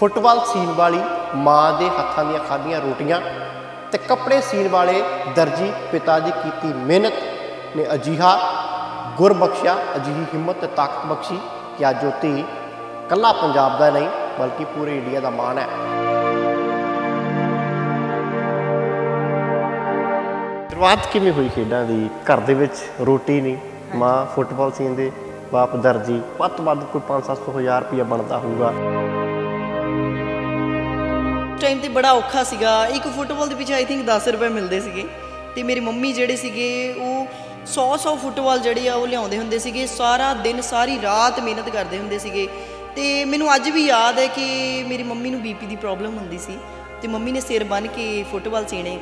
football scene ਵਾਲੀ ਮਾਂ ਦੇ ਹੱਥਾਂ ਦੀਆਂ ਖਾਧੀਆਂ ਰੋਟੀਆਂ ਤੇ ਕੱਪੜੇ ਸੀਨ ਵਾਲੇ ਦਰਜੀ ਪਿਤਾ ਦੀ ਕੀਤੀ ਮਿਹਨਤ ਨੇ ਅਜੀਹਾ ਗੁਰ ਬਖਸ਼ਿਆ ਅਜੀਹੀ ਹਿੰਮਤ ਤੇ ਤਾਕਤ ਬਖਸ਼ੀ ਕਿ ਆ ਜੋਤੀ ਕੱਲਾ ਪੰਜਾਬ ਦਾ ਨਹੀਂ ਬਲਕਿ ਪੂਰੇ ਇੰਡੀਆ ਦਾ ਮਾਣ ਹੈ ਸ਼ੁਰੂਆਤ ਕਿਵੇਂ ਹੋਈ ਖੇਡਾਂ ਦੀ ਘਰ ਦੇ ਵਿੱਚ ਰੋਟੀ ਨਹੀਂ ਮਾਂ ਫੁੱਟਬਾਲ ਸੀਨ ਦੇ ਬਾਪ ਦਰਜੀ ਪੱਤ ਵੱਧ ਕੋਈ 5-700 ਹਜ਼ਾਰ ਰੁਪਇਆ ਬਣਦਾ ਹੋਊਗਾ ਟਾਈਮ ਤੇ ਬੜਾ ਔਖਾ ਸੀਗਾ ਇੱਕ ਫੁੱਟਬਾਲ ਦੇ ਪਿੱਛੇ ਆਈ ਥਿੰਕ 10 ਰੁਪਏ ਮਿਲਦੇ ਸੀਗੇ ਤੇ ਮੇਰੀ ਮੰਮੀ ਜਿਹੜੇ ਸੀਗੇ ਉਹ 100-100 ਫੁੱਟਬਾਲ ਜਿਹੜੇ ਆ ਉਹ ਲਿਆਉਂਦੇ ਹੁੰਦੇ ਸੀਗੇ ਸਾਰਾ ਦਿਨ ਸਾਰੀ ਰਾਤ ਮਿਹਨਤ ਕਰਦੇ ਹੁੰਦੇ ਸੀਗੇ ਤੇ ਮੈਨੂੰ ਅੱਜ ਵੀ ਯਾਦ ਹੈ ਕਿ ਮੇਰੀ ਮੰਮੀ ਨੂੰ ਬੀਪੀ ਦੀ ਪ੍ਰੋਬਲਮ ਹੁੰਦੀ ਸੀ ਤੇ ਮੰਮੀ ਨੇ ਸਿਰ ਬੰਨ ਕੇ ਫੁੱਟਬਾਲ ਸੀਣੇ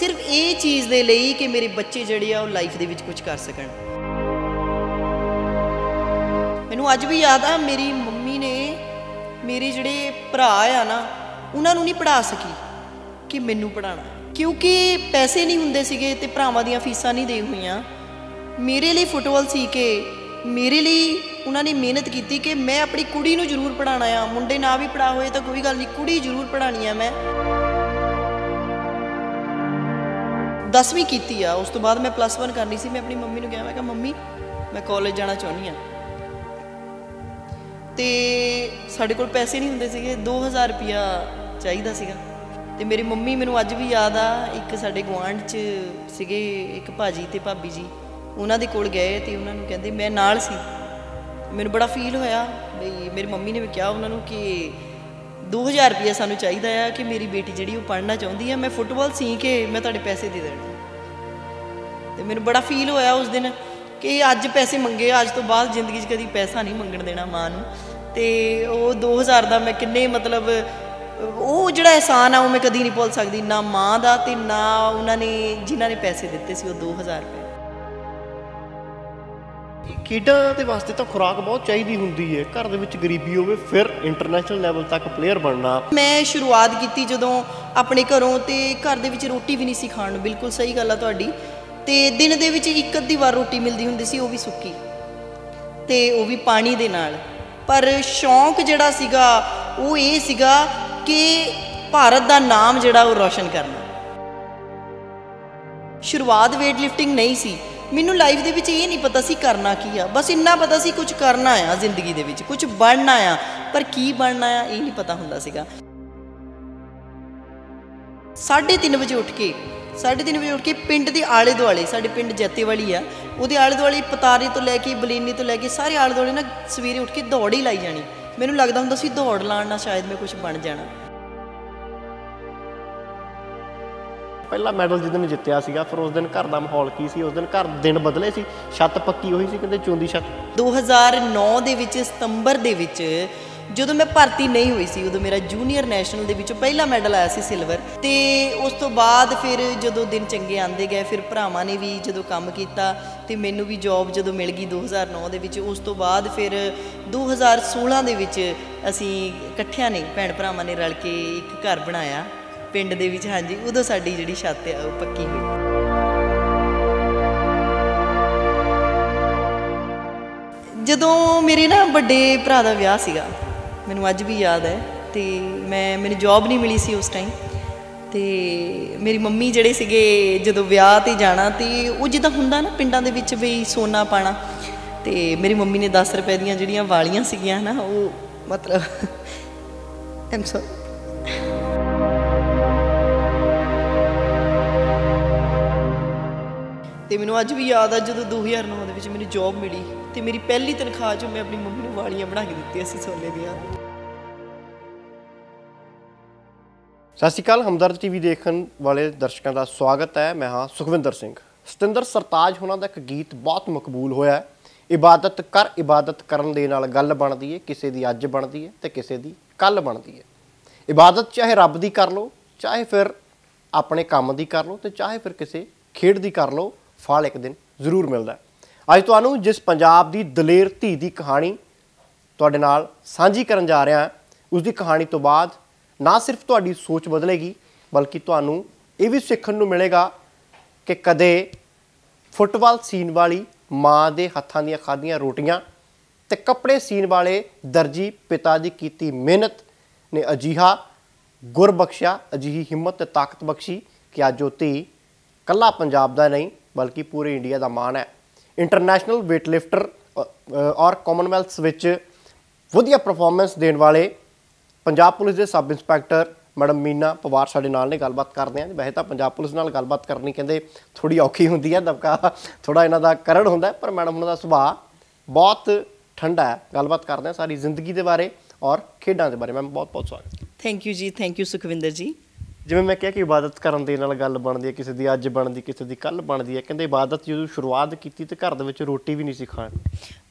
ਸਿਰਫ ਇਹ ਚੀਜ਼ ਦੇ ਲਈ ਕਿ ਮੇਰੇ ਬੱਚੇ ਜਿਹੜੇ ਆ ਉਹ ਲਾਈਫ ਦੇ ਵਿੱਚ ਕੁਝ ਕਰ ਸਕਣ ਮੈਨੂੰ ਅੱਜ ਵੀ ਯਾਦ ਆ ਮੇਰੀ ਮੰਮੀ ਨੇ ਮੇਰੇ ਜਿਹੜੇ ਭਰਾ ਆ ਨਾ ਉਹਨਾਂ ਨੂੰ ਨਹੀਂ ਪੜਾ ਸਕੀ ਕਿ ਮੈਨੂੰ ਪੜਾਣਾ ਕਿਉਂਕਿ ਪੈਸੇ ਨਹੀਂ ਹੁੰਦੇ ਸੀਗੇ ਤੇ ਭਰਾਵਾਂ ਦੀਆਂ ਫੀਸਾਂ ਨਹੀਂ ਦੇ ਹੋਈਆਂ ਮੇਰੇ ਲਈ ਫੁੱਟਬਾਲ ਸੀ ਕਿ ਮੇਰੇ ਲਈ ਉਹਨਾਂ ਨੇ ਮਿਹਨਤ ਕੀਤੀ ਕਿ ਮੈਂ ਆਪਣੀ ਕੁੜੀ ਨੂੰ ਜ਼ਰੂਰ ਪੜਾਣਾ ਆ ਮੁੰਡੇ ਨਾ ਵੀ ਪੜਾ ਹੋਏ ਤਾਂ ਕੋਈ ਗੱਲ ਨਹੀਂ ਕੁੜੀ ਜ਼ਰੂਰ ਪੜਾਣੀ ਆ ਮੈਂ 10ਵੀਂ ਕੀਤੀ ਆ ਉਸ ਤੋਂ ਬਾਅਦ ਮੈਂ ਪਲੱਸ 1 ਕਰਨੀ ਸੀ ਮੈਂ ਆਪਣੀ ਮੰਮੀ ਨੂੰ ਕਿਹਾ ਮੈਂ ਕਿਹਾ ਮੰਮੀ ਮੈਂ ਕਾਲਜ ਜਾਣਾ ਚਾਹੁੰਦੀ ਆ ਤੇ ਸਾਡੇ ਕੋਲ ਪੈਸੇ ਨਹੀਂ ਹੁੰਦੇ ਸੀਗੇ 2000 ਰੁਪਿਆ ਚਾਹੀਦਾ ਸੀਗਾ ਤੇ ਮੇਰੀ ਮੰਮੀ ਮੈਨੂੰ ਅੱਜ ਵੀ ਯਾਦ ਆ ਇੱਕ ਸਾਡੇ ਗਵਾਂਢ 'ਚ ਸੀਗੇ ਇੱਕ ਭਾਜੀ ਤੇ ਭਾਬੀ ਜੀ ਉਹਨਾਂ ਦੇ ਕੋਲ ਗਏ ਤੇ ਉਹਨਾਂ ਨੂੰ ਕਹਿੰਦੇ ਮੈਂ ਨਾਲ ਸੀ ਮੈਨੂੰ ਬੜਾ ਫੀਲ ਹੋਇਆ ਬਈ ਮੇਰੀ ਮੰਮੀ ਨੇ ਵੀ ਕਿਹਾ ਉਹਨਾਂ ਨੂੰ ਕਿ 2000 ਰੁਪਏ ਸਾਨੂੰ ਚਾਹੀਦਾ ਆ ਕਿ ਮੇਰੀ ਬੇਟੀ ਜਿਹੜੀ ਉਹ ਪੜ੍ਹਨਾ ਚਾਹੁੰਦੀ ਆ ਮੈਂ ਫੁੱਟਬਾਲ ਸੀ ਕੇ ਮੈਂ ਤੁਹਾਡੇ ਪੈਸੇ ਦੇ ਦੇਣਾ ਤੇ ਮੈਨੂੰ ਬੜਾ ਫੀਲ ਹੋਇਆ ਉਸ ਦਿਨ ਕਿ ਅੱਜ ਪੈਸੇ ਮੰਗੇ ਅੱਜ ਤੋਂ ਬਾਅਦ ਜ਼ਿੰਦਗੀ 'ਚ ਕਦੀ ਪੈਸਾ ਨਹੀਂ ਮੰਗਣ ਦੇਣਾ ਮਾਂ ਨੂੰ ਤੇ ਉਹ 2000 ਦਾ ਮੈਂ ਕਿੰਨੇ ਮਤਲਬ ਉਹ ਜਿਹੜਾ ਇਹਸਾਨ ਆ ਉਹ ਮੈਂ ਕਦੀ ਨਹੀਂ ਭੁੱਲ ਸਕਦੀ ਨਾ ਮਾਂ ਦਾ ਤੇ ਨਾ ਉਹਨਾਂ ਨੇ ਜਿਨ੍ਹਾਂ ਨੇ ਪੈਸੇ ਦਿੱਤੇ ਸੀ ਉਹ 2000 ਰੁਪਏ ਕਿਡਾ ਦੇ ਵਾਸਤੇ ਤਾਂ ਖੁਰਾਕ ਬਹੁਤ ਚਾਹੀਦੀ ਹੁੰਦੀ ਹੈ ਘਰ ਦੇ ਵਿੱਚ ਗਰੀਬੀ ਹੋਵੇ ਫਿਰ ਇੰਟਰਨੈਸ਼ਨਲ ਲੈਵਲ ਤੱਕ ਪਲੇਅਰ ਬਣਨਾ ਮੈਂ ਸ਼ੁਰੂਆਤ ਕੀਤੀ ਜਦੋਂ ਆਪਣੇ ਘਰੋਂ ਤੇ ਘਰ ਦੇ ਵਿੱਚ ਰੋਟੀ ਵੀ ਨਹੀਂ ਸੀ ਖਾਣ ਨੂੰ ਬਿਲਕੁਲ ਸਹੀ ਗੱਲ ਆ ਤੁਹਾਡੀ ਤੇ ਦਿਨ ਦੇ ਵਿੱਚ ਇੱਕ ਅੱਧੀ ਵਾਰ ਰੋਟੀ ਮਿਲਦੀ ਹੁੰਦੀ ਸੀ ਉਹ ਵੀ ਸੁੱਕੀ ਤੇ ਉਹ ਵੀ ਪਾਣੀ ਦੇ ਨਾਲ ਪਰ ਸ਼ੌਂਕ ਜਿਹੜਾ ਸੀਗਾ ਉਹ ਇਹ ਸੀਗਾ ਕਿ ਭਾਰਤ ਦਾ ਨਾਮ ਜਿਹੜਾ ਉਹ ਰੋਸ਼ਨ ਕਰਨਾ ਸ਼ੁਰੂਆਤ weight lifting ਨਹੀਂ ਸੀ ਮੈਨੂੰ ਲਾਈਫ ਦੇ ਵਿੱਚ ਇਹ ਨਹੀਂ ਪਤਾ ਸੀ ਕਰਨਾ ਕੀ ਆ ਬਸ ਇੰਨਾ ਪਤਾ ਸੀ ਕੁਝ ਕਰਨਾ ਆ ਜ਼ਿੰਦਗੀ ਦੇ ਵਿੱਚ ਕੁਝ ਬਣਨਾ ਆ ਪਰ ਕੀ ਬਣਨਾ ਆ ਇਹ ਨਹੀਂ ਪਤਾ ਹੁੰਦਾ ਸੀਗਾ 3:30 ਵਜੇ ਉੱਠ ਕੇ 3:30 ਵਜੇ ਉੱਠ ਕੇ ਪਿੰਡ ਦੇ ਆਲੇ ਦੁਆਲੇ ਸਾਡੇ ਪਿੰਡ ਜੱਤੇ ਵਾਲੀ ਆ ਉਹਦੇ ਆਲੇ ਦੁਆਲੇ ਪਤਾਰੀ ਤੋਂ ਲੈ ਕੇ ਬਲੀਨੀ ਤੋਂ ਲੈ ਕੇ ਸਾਰੇ ਆਲੇ ਦੁਆਲੇ ਨਾ ਸਵੇਰੇ ਉੱਠ ਕੇ ਦੌੜ ਹੀ ਲਾਈ ਜਾਣੀ ਮੈਨੂੰ ਲੱਗਦਾ ਹੁੰਦਾ ਸੀ ਦੌੜ ਲਾਣ ਨਾਲ ਸ਼ਾਇਦ ਮੈਂ ਕੁਝ ਬਣ ਜਾਣਾ ਪਹਿਲਾ ਮੈਡਲ ਜਿੱਦਨ ਜਿੱਤਿਆ ਸੀਗਾ ਫਿਰ ਉਸ ਦਿਨ ਘਰ ਦਾ ਮਾਹੌਲ ਕੀ ਸੀ ਉਸ ਦਿਨ ਘਰ ਦਿਨ ਬਦਲੇ ਸੀ ਛੱਤ ਪੱਕੀ ਹੋਈ ਸੀ ਕਹਿੰਦੇ ਚੁੰਦੀ ਛੱਤ 2009 ਦੇ ਵਿੱਚ ਸਤੰਬਰ ਦੇ ਵਿੱਚ ਜਦੋਂ ਮੈਂ ਭਰਤੀ ਨਹੀਂ ਹੋਈ ਸੀ ਉਦੋਂ ਮੇਰਾ ਜੂਨੀਅਰ ਨੈਸ਼ਨਲ ਦੇ ਵਿੱਚੋਂ ਪਹਿਲਾ ਮੈਡਲ ਆਇਆ ਸੀ ਸਿਲਵਰ ਤੇ ਉਸ ਤੋਂ ਬਾਅਦ ਫਿਰ ਜਦੋਂ ਦਿਨ ਚੰਗੇ ਆਂਦੇ ਗਏ ਫਿਰ ਭਰਾਵਾਂ ਨੇ ਵੀ ਜਦੋਂ ਕੰਮ ਕੀਤਾ ਤੇ ਮੈਨੂੰ ਵੀ ਜੌਬ ਜਦੋਂ ਮਿਲ ਗਈ 2009 ਦੇ ਵਿੱਚ ਉਸ ਤੋਂ ਬਾਅਦ ਫਿਰ 2016 ਦੇ ਵਿੱਚ ਅਸੀਂ ਇਕੱਠਿਆਂ ਨੇ ਭੈਣ ਭਰਾਵਾਂ ਨੇ ਰਲ ਕੇ ਇੱਕ ਘਰ ਬਣਾਇਆ ਪਿੰਡ ਦੇ ਵਿੱਚ ਹਾਂਜੀ ਉਦੋਂ ਸਾਡੀ ਜਿਹੜੀ ਛੱਤ ਆ ਉਹ ਪੱਕੀ ਹੋਈ ਜਦੋਂ ਮੇਰੇ ਨਾ ਵੱਡੇ ਭਰਾ ਦਾ ਵਿਆਹ ਸੀਗਾ ਮੈਨੂੰ ਅੱਜ ਵੀ ਯਾਦ ਹੈ ਤੇ ਮੈਂ ਮੈਨੂੰ ਜੌਬ ਨਹੀਂ ਮਿਲੀ ਸੀ ਉਸ ਟਾਈਮ ਤੇ ਮੇਰੀ ਮੰਮੀ ਜਿਹੜੇ ਸੀਗੇ ਜਦੋਂ ਵਿਆਹ ਤੇ ਜਾਣਾ ਤੇ ਉਹ ਜਿੱਦਾਂ ਹੁੰਦਾ ਨਾ ਪਿੰਡਾਂ ਦੇ ਵਿੱਚ ਵੀ ਸੋਨਾ ਪਾਣਾ ਤੇ ਮੇਰੀ ਮੰਮੀ ਨੇ 10 ਰੁਪਏ ਦੀਆਂ ਜਿਹੜੀਆਂ ਵਾਲੀਆਂ ਸੀਗੀਆਂ ਨਾ ਉਹ ਮਤਲਬ ਐਮ ਸੋ ਤੇ ਮੈਨੂੰ ਅੱਜ ਵੀ ਯਾਦ ਆ ਜਦੋਂ 2009 ਦੇ ਵਿੱਚ ਮੈਨੂੰ ਜੌਬ ਮਿਲੀ ਤੇ ਮੇਰੀ ਪਹਿਲੀ ਤਨਖਾਹ ਜੋ ਮੈਂ ਆਪਣੀ ਮੰਮੀ ਨੂੰ ਵਾਲੀਆਂ ਬਣਾ ਕੇ ਦਿੱਤੀਆਂ ਸੀ ਸੋਨੇ ਦੀਆਂ ਸਤਿ ਸ਼੍ਰੀ ਅਕਾਲ ਹਮਦਰਦ ਟੀਵੀ ਦੇਖਣ ਵਾਲੇ ਦਰਸ਼ਕਾਂ ਦਾ ਸਵਾਗਤ ਹੈ ਮੈਂ ਹਾਂ ਸੁਖਵਿੰਦਰ ਸਿੰਘ ਸਤਿੰਦਰ ਸਰਤਾਜ ਹੋਣਾ ਦਾ ਇੱਕ ਗੀਤ ਬਹੁਤ ਮਕਬੂਲ ਹੋਇਆ ਹੈ ਇਬਾਦਤ ਕਰ ਇਬਾਦਤ ਕਰਨ ਦੇ ਨਾਲ ਗੱਲ ਬਣਦੀ ਏ ਕਿਸੇ ਦੀ ਅੱਜ ਬਣਦੀ ਏ ਤੇ ਕਿਸੇ ਦੀ ਕੱਲ ਬਣਦੀ ਏ ਇਬਾਦਤ ਚਾਹੇ ਰੱਬ ਦੀ ਕਰ ਲੋ ਚਾਹੇ ਫਿਰ ਆਪਣੇ ਕੰਮ ਦੀ ਕਰ ਲੋ ਤੇ ਚਾਹੇ ਫਿਰ ਕਿਸੇ ਖੇਡ ਦੀ ਕਰ ਲੋ ਫਲ ਇੱਕ ਦਿਨ ਜ਼ਰੂਰ ਮਿਲਦਾ ਹੈ ਅੱਜ ਤੁਹਾਨੂੰ ਜਿਸ ਪੰਜਾਬ ਦੀ ਦਲੇਰ ਧੀ ਦੀ ਕਹਾਣੀ ਤੁਹਾਡੇ ਨਾਲ ਸਾਂਝੀ ਕਰਨ ਜਾ ਰਿਹਾ ਹਾਂ ਉਸ ਦੀ ਕਹਾਣੀ ਤੋਂ ਬਾਅਦ ਨਾ ਸਿਰਫ ਤੁਹਾਡੀ ਸੋਚ ਬਦਲੇਗੀ ਬਲਕਿ ਤੁਹਾਨੂੰ ਇਹ ਵੀ ਸਿੱਖਣ ਨੂੰ ਮਿਲੇਗਾ ਕਿ ਕਦੇ ਫੁੱਟਬਾਲ ਸੀਨ ਵਾਲੀ ਮਾਂ ਦੇ ਹੱਥਾਂ ਦੀਆਂ ਖਾਧੀਆਂ ਰੋਟੀਆਂ ਤੇ ਕੱਪੜੇ ਸੀਨ ਵਾਲੇ ਦਰਜੀ ਪਿਤਾ ਦੀ ਕੀਤੀ ਮਿਹਨਤ ਨੇ ਅਜੀਹਾ ਗੁਰ ਅਜੀਹੀ ਹਿੰਮਤ ਤੇ ਤਾਕਤ ਬਖਸ਼ੀ ਕਿ ਅੱਜ ਉਹ ਕੱਲਾ ਪੰਜਾਬ ਦਾ ਨਹੀਂ ਬਲਕਿ ਪੂਰੇ ਇੰਡੀਆ ਦਾ ਮਾਣ ਹੈ ਇੰਟਰਨੈਸ਼ਨਲ weightlifter ਔਰ ਕਾਮਨਵੈਲਥਸ ਵਿੱਚ ਵਧੀਆ ਪਰਫਾਰਮੈਂਸ ਦੇਣ ਵਾਲੇ ਪੰਜਾਬ ਪੁਲਿਸ ਦੇ sub inspector madam Meena Pawar ਸਾਡੇ ਨਾਲ ਨੇ ਗੱਲਬਾਤ ਕਰਦੇ ਆਂ ਵੈਸੇ ਤਾਂ ਪੰਜਾਬ ਪੁਲਿਸ ਨਾਲ ਗੱਲਬਾਤ ਕਰਨੀ ਕਹਿੰਦੇ ਥੋੜੀ ਔਖੀ ਹੁੰਦੀ ਹੈ ਦਬਕਾ ਥੋੜਾ ਇਹਨਾਂ ਦਾ ਕਰੜ ਹੁੰਦਾ ਪਰ ਮੈਡਮ ਉਹਨਾਂ ਦਾ ਸੁਭਾਅ ਬਹੁਤ ਠੰਡਾ ਹੈ ਗੱਲਬਾਤ ਕਰਦੇ ਆਂ ਸਾਰੀ ਜ਼ਿੰਦਗੀ ਦੇ ਬਾਰੇ ਔਰ ਖੇਡਾਂ ਦੇ ਬਾਰੇ ਮੈਮ ਬਹੁਤ ਬਹੁਤ ਸਵਾਗਤ ਥੈਂਕ ਯੂ ਜੀ ਥੈਂਕ ਯੂ ਸੁਖਵਿੰਦਰ ਜੀ ਜਿਵੇਂ ਮੈਂ ਕਿਹਾ ਕਿ ਇਬਾਦਤ ਕਰਨ ਦੇ ਨਾਲ ਗੱਲ ਬਣਦੀ ਹੈ ਕਿਸੇ ਦੀ ਅੱਜ ਬਣਦੀ ਕਿਸੇ ਦੀ ਕੱਲ ਬਣਦੀ ਹੈ ਕਹਿੰਦੇ ਇਬਾਦਤ ਜਦੋਂ ਸ਼ੁਰੂਆਤ ਕੀਤੀ ਤੇ ਘਰ ਦੇ ਵਿੱਚ ਰੋਟੀ ਵੀ ਨਹੀਂ ਸੀ ਖਾਣ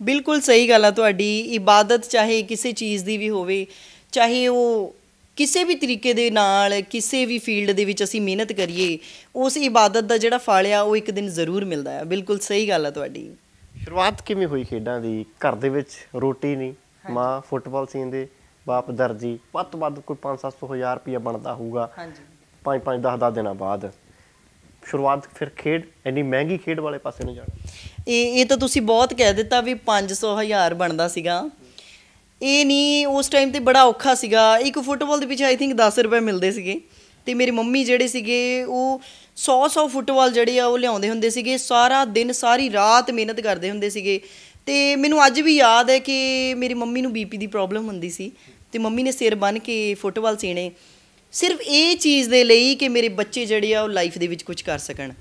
ਬਿਲਕੁਲ ਸਹੀ ਗੱਲ ਆ ਤੁਹਾਡੀ ਇਬਾਦਤ ਚਾਹੇ ਕਿਸੇ ਚੀਜ਼ ਦੀ ਵੀ ਹੋਵੇ ਚਾਹੇ ਉਹ ਕਿਸੇ ਵੀ ਤਰੀਕੇ ਦੇ ਨਾਲ ਕਿਸੇ ਵੀ ਫੀਲਡ ਦੇ ਵਿੱਚ ਅਸੀਂ ਮਿਹਨਤ ਕਰੀਏ ਉਸ ਇਬਾਦਤ ਦਾ ਜਿਹੜਾ ਫਲ ਆ ਉਹ ਇੱਕ ਦਿਨ ਜ਼ਰੂਰ ਮਿਲਦਾ ਹੈ ਬਿਲਕੁਲ ਸਹੀ ਗੱਲ ਆ ਤੁਹਾਡੀ ਸ਼ੁਰੂਆਤ ਕਿਵੇਂ ਹੋਈ ਖੇਡਾਂ ਦੀ ਘਰ ਦੇ ਵਿੱਚ ਰੋਟੀ ਨਹੀਂ ਮਾਂ ਫੁੱਟਬਾਲ ਸੀਨ ਦੇ ਬਾਪ ਦਰਜੀ ਪੱਤ ਤੋਂ ਕੋਈ 5 ਹਜ਼ਾਰ ਰੁਪਇਆ ਬਣਦਾ ਹੋਊਗਾ ਹਾਂਜੀ 5-5 10-10 ਦਿਨਾਂ ਬਾਅਦ ਸ਼ੁਰੂਆਤ ਫਿਰ ਖੇਡ ਐਨੀ ਮਹਿੰਗੀ ਖੇਡ ਵਾਲੇ ਪਾਸੇ ਨੂੰ ਜਾਣਾ ਇਹ ਇਹ ਤਾਂ ਤੁਸੀਂ ਬਹੁਤ ਕਹਿ ਦਿੱਤਾ ਵੀ 500 ਹਜ਼ਾਰ ਬਣਦਾ ਸੀਗਾ ਇਹ ਨਹੀਂ ਉਸ ਟਾਈਮ ਤੇ ਬੜਾ ਔਖਾ ਸੀਗਾ ਇੱਕ ਫੁੱਟਬਾਲ ਦੇ ਪਿੱਛੇ ਆਈ ਥਿੰਕ 10 ਰੁਪਏ ਮਿਲਦੇ ਸੀਗੇ ਤੇ ਮੇਰੀ ਮੰਮੀ ਜਿਹੜੇ ਸੀਗੇ ਉਹ 100-100 ਫੁੱਟਬਾਲ ਜਿਹੜੇ ਆ ਉਹ ਲਿਆਉਂਦੇ ਹੁੰਦੇ ਸੀਗੇ ਸਾਰਾ ਦਿਨ ਸਾਰੀ ਰਾਤ ਮਿਹਨਤ ਕਰਦੇ ਹੁੰਦੇ ਸੀਗੇ ਤੇ ਮੈਨੂੰ ਅੱਜ ਵੀ ਯਾਦ ਹੈ ਕਿ ਮੇਰੀ ਮੰਮੀ ਨੂੰ ਬੀਪੀ ਦੀ ਪ੍ਰੋਬਲਮ ਹੁੰਦੀ ਸੀ ਤੇ ਮੰਮੀ ਨੇ ਸਿਰ ਬੰਨ ਕੇ ਫੁੱਟਬਾਲ ਸੀਣੇ ਸਿਰਫ ਇਹ ਚੀਜ਼ ਦੇ ਲਈ ਕਿ ਮੇਰੇ ਬੱਚੇ ਜਿਹੜੇ ਆ ਉਹ ਲਾਈਫ ਦੇ ਵਿੱਚ ਕੁਝ ਕਰ ਸਕਣ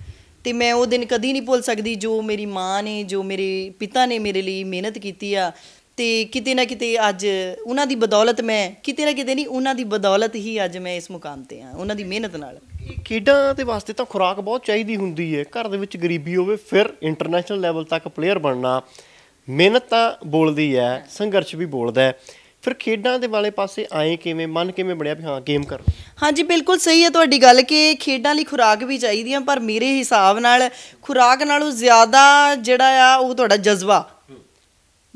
ਤੇ ਮੈਂ ਉਹ ਦਿਨ ਕਦੀ ਨਹੀਂ ਭੁੱਲ ਸਕਦੀ ਜੋ ਮੇਰੀ ਮਾਂ ਨੇ ਜੋ ਮੇਰੇ ਪਿਤਾ ਨੇ ਮੇਰੇ ਲਈ ਮਿਹਨਤ ਕੀਤੀ ਆ ਤੇ ਕਿਤੇ ਨਾ ਕਿਤੇ ਅੱਜ ਉਹਨਾਂ ਦੀ ਬਦੌਲਤ ਮੈਂ ਕਿਤੇ ਨਾ ਕਿਤੇ ਨਹੀਂ ਉਹਨਾਂ ਦੀ ਬਦੌਲਤ ਹੀ ਅੱਜ ਮੈਂ ਇਸ ਮੁਕਾਮ ਤੇ ਆ ਉਹਨਾਂ ਦੀ ਮਿਹਨਤ ਨਾਲ ਖੇਡਾਂ ਦੇ ਵਾਸਤੇ ਤਾਂ ਖੁਰਾਕ ਬਹੁਤ ਚਾਹੀਦੀ ਹੁੰਦੀ ਹੈ ਘਰ ਦੇ ਵਿੱਚ ਗਰੀਬੀ ਹੋਵੇ ਫਿਰ ਇੰਟਰਨੈਸ਼ਨਲ ਲੈਵਲ ਤੱਕ ਪਲੇਅਰ ਬਣਨਾ ਮਿਹਨਤ ਤਾਂ ਬੋਲਦੀ ਹੈ ਸੰਘਰਸ਼ ਵੀ ਬੋਲਦਾ ਹੈ ਫਿਰ ਖੇਡਾਂ ਦੇ ਵਾਲੇ ਪਾਸੇ ਆਏ ਕਿਵੇਂ ਮਨ ਕਿਵੇਂ ਬਣਿਆ ਵੀ ਹਾਂ ਗੇਮ ਕਰ ਹਾਂਜੀ ਬਿਲਕੁਲ ਸਹੀ ਹੈ ਤੁਹਾਡੀ ਗੱਲ ਕਿ ਖੇਡਾਂ ਲਈ ਖੁਰਾਕ ਵੀ ਚਾਹੀਦੀ ਆ ਪਰ ਮੇਰੇ ਹਿਸਾਬ ਨਾਲ ਖੁਰਾਕ ਨਾਲੋਂ ਜ਼ਿਆਦਾ ਜਿਹੜਾ ਆ ਉਹ ਤੁਹਾਡਾ ਜਜ਼ਬਾ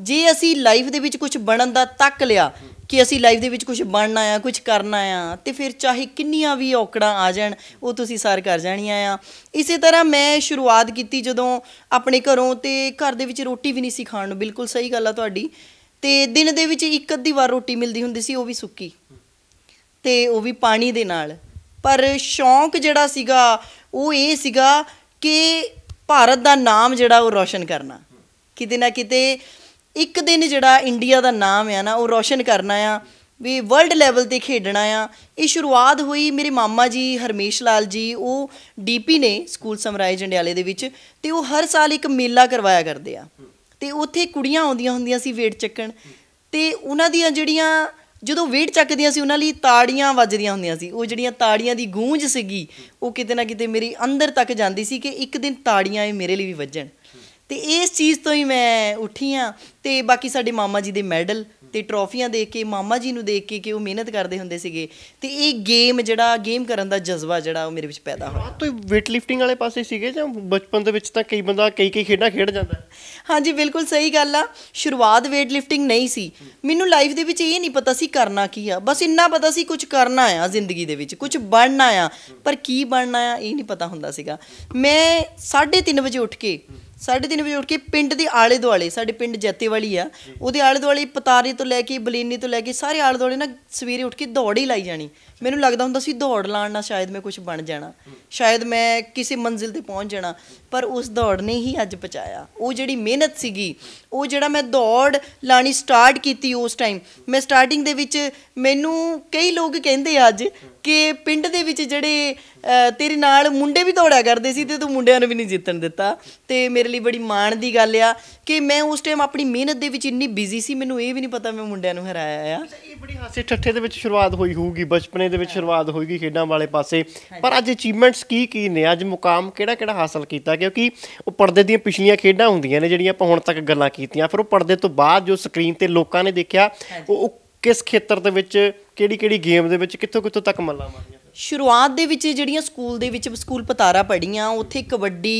ਜੇ ਅਸੀਂ ਲਾਈਫ ਦੇ ਵਿੱਚ ਕੁਝ ਬਣਨ ਦਾ ਤੱਕ ਲਿਆ ਕਿ ਅਸੀਂ ਲਾਈਫ ਦੇ ਵਿੱਚ ਕੁਝ ਬਣਨਾ ਆ ਕੁਝ ਕਰਨਾ ਆ ਤੇ ਫਿਰ ਚਾਹੇ ਕਿੰਨੀਆਂ ਵੀ ਔਕੜਾਂ ਆ ਜਾਣ ਉਹ ਤੁਸੀਂ ਸਾਰ ਕਰ ਜਾਣੀਆਂ ਆ ਇਸੇ ਤਰ੍ਹਾਂ ਮੈਂ ਸ਼ੁਰੂਆਤ ਕੀਤੀ ਜਦੋਂ ਆਪਣੇ ਘਰੋਂ ਤੇ ਘਰ ਦੇ ਵਿੱਚ ਰੋਟੀ ਵੀ ਨਹੀਂ ਸੀ ਖਾਣ ਨੂੰ ਬਿਲਕੁਲ ਸਹੀ ਗੱਲ ਆ ਤੁਹਾਡੀ ਤੇ ਦਿਨ ਦੇ ਵਿੱਚ ਇੱਕ ਅੱਧੀ ਵਾਰ ਰੋਟੀ ਮਿਲਦੀ ਹੁੰਦੀ ਸੀ ਉਹ ਵੀ ਸੁੱਕੀ ਤੇ ਉਹ ਵੀ ਪਾਣੀ ਦੇ ਨਾਲ ਪਰ ਸ਼ੌਂਕ ਜਿਹੜਾ ਸੀਗਾ ਉਹ ਇਹ ਸੀਗਾ ਕਿ ਭਾਰਤ ਦਾ ਨਾਮ ਜਿਹੜਾ ਉਹ ਰੋਸ਼ਨ ਕਰਨਾ ਕਿਤੇ ਨਾ ਕਿਤੇ ਇੱਕ ਦਿਨ ਜਿਹੜਾ ਇੰਡੀਆ ਦਾ ਨਾਮ ਆ ਨਾ ਉਹ ਰੋਸ਼ਨ ਕਰਨਾ ਆ ਵੀ ਵਰਲਡ ਲੈਵਲ ਤੇ ਖੇਡਣਾ ਆ ਇਹ ਸ਼ੁਰੂਆਤ ਹੋਈ ਮੇਰੇ ਮਾਮਾ ਜੀ ਹਰਮੇਸ਼ ਲਾਲ ਜੀ ਉਹ ਡੀਪੀ ਨੇ ਸਕੂਲ ਸਮਰਾਏ ਜੰਡਿਆਲੇ ਦੇ ਵਿੱਚ ਤੇ ਉਹ ਹਰ ਸਾਲ ਇੱਕ ਮੇਲਾ ਕਰਵਾਇਆ ਕਰਦੇ ਆ ਤੇ ਉੱਥੇ ਕੁੜੀਆਂ ਆਉਂਦੀਆਂ ਹੁੰਦੀਆਂ ਸੀ ਵੇਟ ਚੱਕਣ ਤੇ ਉਹਨਾਂ ਦੀਆਂ ਜਿਹੜੀਆਂ ਜਦੋਂ ਵੇਟ ਚੱਕਦੀਆਂ ਸੀ ਉਹਨਾਂ ਲਈ ਤਾੜੀਆਂ ਵੱਜਦੀਆਂ ਹੁੰਦੀਆਂ ਸੀ ਉਹ ਜਿਹੜੀਆਂ ਤਾੜੀਆਂ ਦੀ ਗੂੰਜ ਸੀਗੀ ਉਹ ਕਿਤੇ ਨਾ ਕਿਤੇ ਮੇਰੇ ਅੰਦਰ ਤੱਕ ਜਾਂਦੀ ਸੀ ਕਿ ਇੱਕ ਦਿਨ ਤਾੜੀਆਂ ਇਹ ਮੇਰੇ ਲਈ ਵੀ ਵੱਜਣ ਤੇ ਇਸ ਚੀਜ਼ ਤੋਂ ਹੀ ਮੈਂ ਉੱਠੀ ਆ ਤੇ ਬਾਕੀ ਸਾਡੇ ਮਾਮਾ ਜੀ ਦੇ ਮੈਡਲ ਤੇ ਟਰੋਫੀਆਂ ਦੇਖ ਕੇ ਮਾਮਾ ਜੀ ਨੂੰ ਦੇਖ ਕੇ ਕਿ ਉਹ ਮਿਹਨਤ ਕਰਦੇ ਹੁੰਦੇ ਸੀਗੇ ਤੇ ਇਹ ਗੇਮ ਜਿਹੜਾ ਗੇਮ ਕਰਨ ਦਾ ਜਜ਼ਬਾ ਜਿਹੜਾ ਉਹ ਮੇਰੇ ਵਿੱਚ ਪੈਦਾ ਹੋਇਆ ਤੁਸੀਂ weight lifting ਵਾਲੇ ਪਾਸੇ ਸੀਗੇ ਜਾਂ ਬਚਪਨ ਦੇ ਵਿੱਚ ਤਾਂ ਕਈ ਬੰਦਾ ਕਈ ਕਈ ਖੇਡਾਂ ਖੇਡ ਜਾਂਦਾ ਹਾਂਜੀ ਬਿਲਕੁਲ ਸਹੀ ਗੱਲ ਆ ਸ਼ੁਰੂਆਤ weight lifting ਨਹੀਂ ਸੀ ਮੈਨੂੰ ਲਾਈਫ ਦੇ ਵਿੱਚ ਇਹ ਨਹੀਂ ਪਤਾ ਸੀ ਕਰਨਾ ਕੀ ਆ ਬਸ ਇੰਨਾ ਪਤਾ ਸੀ ਕੁਝ ਕਰਨਾ ਆ ਜ਼ਿੰਦਗੀ ਦੇ ਵਿੱਚ ਕੁਝ ਬਣਨਾ ਆ ਪਰ ਕੀ ਬਣਨਾ ਆ ਇਹ ਨਹੀਂ ਪਤਾ ਹੁੰਦਾ ਸੀਗਾ ਮੈਂ 3:30 ਵਜੇ ਉੱਠ ਕੇ 3:30 ਵਜੇ ਉੱਠ ਕੇ ਪਿੰਡ ਦੇ ਆਲੇ ਦੁਆਲੇ ਸਾਡੇ ਪਿੰਡ ਜੱਤੀ ਵਾਲੀ ਆ ਉਹਦੇ ਆਲੇ ਦੁਆਲੇ ਪਤਾਰੀ ਤੋਂ ਲੈ ਕੇ ਬਲੀਨੀ ਤੋਂ ਲੈ ਕੇ ਸਾਰੇ ਆਲੇ ਦੁਆਲੇ ਨਾ ਸਵੇਰੇ ਉੱਠ ਕੇ ਦੌੜ ਹੀ ਲਾਈ ਜਾਣੀ ਮੈਨੂੰ ਲੱਗਦਾ ਹੁੰਦਾ ਸੀ ਦੌੜ ਲਾਣ ਨਾਲ ਸ਼ਾਇਦ ਮੈਂ ਕੁਝ ਬਣ ਜਾਣਾ ਸ਼ਾਇਦ ਮੈਂ ਕਿਸੇ ਮੰਜ਼ਿਲ ਤੇ ਪਹੁੰਚ ਜਾਣਾ ਪਰ ਉਸ ਦੌੜ ਨੇ ਹੀ ਅੱਜ ਪਹੁੰਚਾਇਆ ਉਹ ਜਿਹੜੀ ਮਿਹਨਤ ਸੀਗੀ ਉਹ ਜਿਹੜਾ ਮੈਂ ਦੌੜ ਲਾਣੀ ਸਟਾਰਟ ਕੀਤੀ ਉਸ ਟਾਈਮ ਮੈਂ ਸਟਾਰਟਿੰਗ ਦੇ ਵਿੱਚ ਮੈਨੂੰ ਕਈ ਲੋਕ ਕਹਿੰਦੇ ਅੱਜ ਕਿ ਪਿੰਡ ਦੇ ਵਿੱਚ ਜਿਹੜੇ ਤੇਰੇ ਨਾਲ ਮੁੰਡੇ ਵੀ ਦੌੜਿਆ ਕਰਦੇ ਸੀ ਤੇ ਤੂੰ ਮੁੰਡਿਆਂ ਨੂੰ ਵੀ ਨਹੀਂ ਜਿੱਤਣ ਦਿੱਤਾ ਤੇ ਮੇਰੇ ਲਈ ਬੜੀ ਮਾਣ ਦੀ ਗੱਲ ਆ ਕਿ ਮੈਂ ਉਸ ਟਾਈਮ ਆਪਣੀ ਮਿਹਨਤ ਦੇ ਵਿੱਚ ਇੰਨੀ ਬਿਜ਼ੀ ਸੀ ਮੈਨੂੰ ਇਹ ਵੀ ਨਹੀਂ ਪਤਾ ਮੈਂ ਮੁੰਡਿਆਂ ਨੂੰ ਹਰਾਇਆ ਆ ਕਿ ਬੜੀ ਹਾਸੇ ਠੱਠੇ ਦੇ ਵਿੱਚ ਸ਼ੁਰੂਆਤ ਹੋਈ ਹੋਊਗੀ ਬਚਪਨੇ ਦੇ ਵਿੱਚ ਸ਼ੁਰੂਆਤ ਹੋਈਗੀ ਖੇਡਾਂ ਵਾਲੇ ਪਾਸੇ ਪਰ ਅੱਜ ਅਚੀਵਮੈਂਟਸ ਕੀ ਕੀ ਨੇ ਅੱਜ ਮੁਕਾਮ ਕਿਹੜਾ ਕਿਹੜਾ ਹਾਸਲ ਕੀਤਾ ਕਿਉਂਕਿ ਉਹ ਪਰਦੇ ਦੀਆਂ ਪਿਛਲੀਆਂ ਖੇਡਾਂ ਹੁੰਦੀਆਂ ਨੇ ਜਿਹੜੀਆਂ ਆਪਾਂ ਹੁਣ ਤੱਕ ਗੱਲਾਂ ਕੀਤੀਆਂ ਫਿਰ ਉਹ ਪਰਦੇ ਤੋਂ ਬਾਅਦ ਜੋ ਸਕਰੀਨ ਤੇ ਲੋਕਾਂ ਨੇ ਦੇਖਿਆ ਉਹ ਕਿਸ ਖੇਤਰ ਦੇ ਵਿੱਚ ਕਿਹੜੀ ਕਿਹੜੀ ਗੇਮ ਦੇ ਵਿੱਚ ਕਿੱਥੋਂ ਕਿੱਥੋਂ ਤੱਕ ਮੱਲਾ ਮਾਰੀਆਂ ਸ਼ੁਰੂਆਤ ਦੇ ਵਿੱਚ ਜਿਹੜੀਆਂ ਸਕੂਲ ਦੇ ਵਿੱਚ ਸਕੂਲ ਪਤਾਰਾ ਪੜੀਆਂ ਉੱਥੇ ਕਬੱਡੀ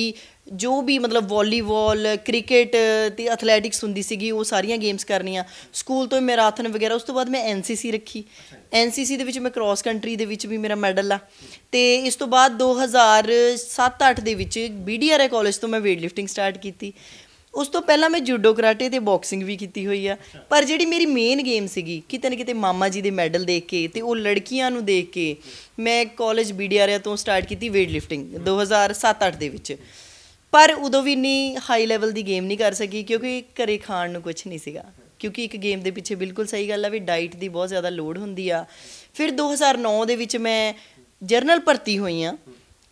ਜੋ ਵੀ ਮਤਲਬ ਵਾਲੀਬਾਲ ਕ੍ਰਿਕਟ ਤੇ ਐਥਲੈਟਿਕਸ ਹੁੰਦੀ ਸੀਗੀ ਉਹ ਸਾਰੀਆਂ ਗੇਮਸ ਕਰਨੀਆਂ ਸਕੂਲ ਤੋਂ ਮੈਰਾਥਨ ਵਗੈਰਾ ਉਸ ਤੋਂ ਬਾਅਦ ਮੈਂ ਐਨਸੀਸੀ ਰੱਖੀ ਐਨਸੀਸੀ ਦੇ ਵਿੱਚ ਮੈਂ ਕ੍ਰਾਸ ਕੰਟਰੀ ਦੇ ਵਿੱਚ ਵੀ ਮੇਰਾ ਮੈਡਲ ਆ ਤੇ ਇਸ ਤੋਂ ਬਾਅਦ 2007-8 ਦੇ ਵਿੱਚ ਬੀਡੀਆਰਏ ਕਾਲਜ ਤੋਂ ਮੈਂ weightlifting ਸਟਾਰਟ ਕੀਤੀ ਉਸ ਤੋਂ ਪਹਿਲਾਂ ਮੈਂ ਜੂਡੋ ਕਰਾਟੇ ਤੇ ਬਾਕਸਿੰਗ ਵੀ ਕੀਤੀ ਹੋਈ ਆ ਪਰ ਜਿਹੜੀ ਮੇਰੀ ਮੇਨ ਗੇਮ ਸੀਗੀ ਕਿਤੇ ਨਾ ਕਿਤੇ ਮਾਮਾ ਜੀ ਦੇ ਮੈਡਲ ਦੇਖ ਕੇ ਤੇ ਉਹ ਲੜਕੀਆਂ ਨੂੰ ਦੇਖ ਕੇ ਮੈਂ ਕਾਲਜ ਬੀਡੀਆਰ ਤੋਂ ਸਟਾਰਟ ਕੀਤੀ weight lifting 2007-8 ਦੇ ਵਿੱਚ ਪਰ ਉਦੋਂ ਵੀ ਨਹੀਂ ਹਾਈ ਲੈਵਲ ਦੀ ਗੇਮ ਨਹੀਂ ਕਰ ਸਕੀ ਕਿਉਂਕਿ ਘਰੇ ਖਾਣ ਨੂੰ ਕੁਝ ਨਹੀਂ ਸੀਗਾ ਕਿਉਂਕਿ ਇੱਕ ਗੇਮ ਦੇ ਪਿੱਛੇ ਬਿਲਕੁਲ ਸਹੀ ਗੱਲ ਆ ਵੀ ਡਾਈਟ ਦੀ ਬਹੁਤ ਜ਼ਿਆਦਾ ਲੋਡ ਹੁੰਦੀ ਆ ਫਿਰ 2009 ਦੇ ਵਿੱਚ ਮੈਂ ਜਰਨਲ ਭਰਤੀ ਹੋਈ ਆ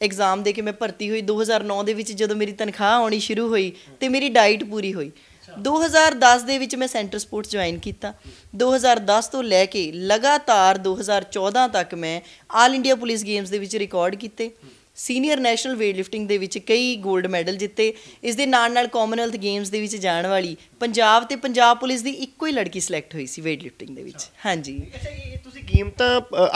ਐਗਜ਼ਾਮ ਦੇ ਕੇ ਮੈਂ ਭਰਤੀ ਹੋਈ 2009 ਦੇ ਵਿੱਚ ਜਦੋਂ ਮੇਰੀ ਤਨਖਾਹ ਆਉਣੀ ਸ਼ੁਰੂ ਹੋਈ ਤੇ ਮੇਰੀ ਡਾਈਟ ਪੂਰੀ ਹੋਈ 2010 ਦੇ ਵਿੱਚ ਮੈਂ ਸੈਂਟਰ ਸਪੋਰਟਸ ਜੁਆਇਨ ਕੀਤਾ 2010 ਤੋਂ ਲੈ ਕੇ ਲਗਾਤਾਰ 2014 ਤੱਕ ਮੈਂ ਆਲ ਇੰਡੀਆ ਪੁਲਿਸ ਗੇਮਸ ਦੇ ਵਿੱਚ ਰਿਕਾਰਡ ਕੀਤੇ ਸੀਨੀਅਰ ਨੈਸ਼ਨਲ weight ਲਿਫਟਿੰਗ ਦੇ ਵਿੱਚ ਕਈ 골ਡ ਮੈਡਲ ਜਿੱਤੇ ਇਸ ਦੇ ਨਾਲ ਨਾਲ ਕਾਮਨਵੈਲਥ ਗੇਮਸ ਦੇ ਵਿੱਚ ਜਾਣ ਵਾਲੀ ਪੰਜਾਬ ਤੇ ਪੰਜਾਬ ਪੁਲਿਸ ਦੀ ਇੱਕੋ ਹੀ ਲੜਕੀ ਸਿਲੈਕਟ ਹੋਈ ਸੀ weight ਲਿਫਟਿੰਗ ਦੇ ਵਿੱਚ ਹਾਂਜੀ ਅੱਛਾ ਇਹ ਤੁਸੀਂ ਗੇਮ ਤਾਂ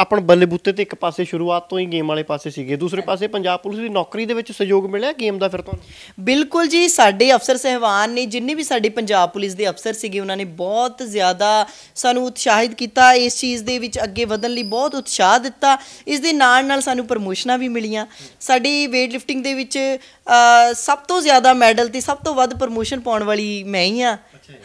ਆਪਣ ਬੱਲੇ ਬੁੱਤੇ ਤੇ ਇੱਕ ਪਾਸੇ ਸ਼ੁਰੂਆਤ ਤੋਂ ਹੀ ਗੇਮ ਵਾਲੇ ਪਾਸੇ ਸੀਗੇ ਦੂਸਰੇ ਪਾਸੇ ਪੰਜਾਬ ਪੁਲਿਸ ਦੀ ਨੌਕਰੀ ਦੇ ਵਿੱਚ ਸਹਿਯੋਗ ਮਿਲਿਆ ਗੇਮ ਦਾ ਫਿਰ ਤੋਂ ਬਿਲਕੁਲ ਜੀ ਸਾਡੇ ਅਫਸਰ ਸਹਿਵਾਨ ਨੇ ਜਿੰਨੇ ਵੀ ਸਾਡੇ ਪੰਜਾਬ ਪੁਲਿਸ ਦੇ ਅਫਸਰ ਸੀਗੇ ਉਹਨਾਂ ਨੇ ਬਹੁਤ ਜ਼ਿਆਦਾ ਸਾਨੂੰ ਉਤਸ਼ਾਹਿਤ ਕੀਤਾ ਇਸ ਚੀਜ਼ ਦੇ ਵਿੱਚ ਅੱਗੇ ਵਧਣ ਲਈ ਬਹੁਤ ਉਤਸ਼ਾਹ ਦਿੱਤਾ ਇਸ ਦੇ ਨਾਲ ਨਾਲ ਸਾਨੂੰ ਪ੍ਰਮੋਸ਼ਨਾਂ ਵੀ ਮਿਲੀਆਂ ਸਾਡੀ weight lifting ਦੇ ਵਿੱਚ ਸਭ ਤੋਂ ਜ਼ਿਆਦਾ ਮੈਡਲ ਤੇ ਸਭ ਤੋਂ ਵੱਧ ਪ੍ਰੋਮੋਸ਼ਨ ਪਾਉਣ ਵਾਲੀ ਮੈਂ ਹੀ ਆ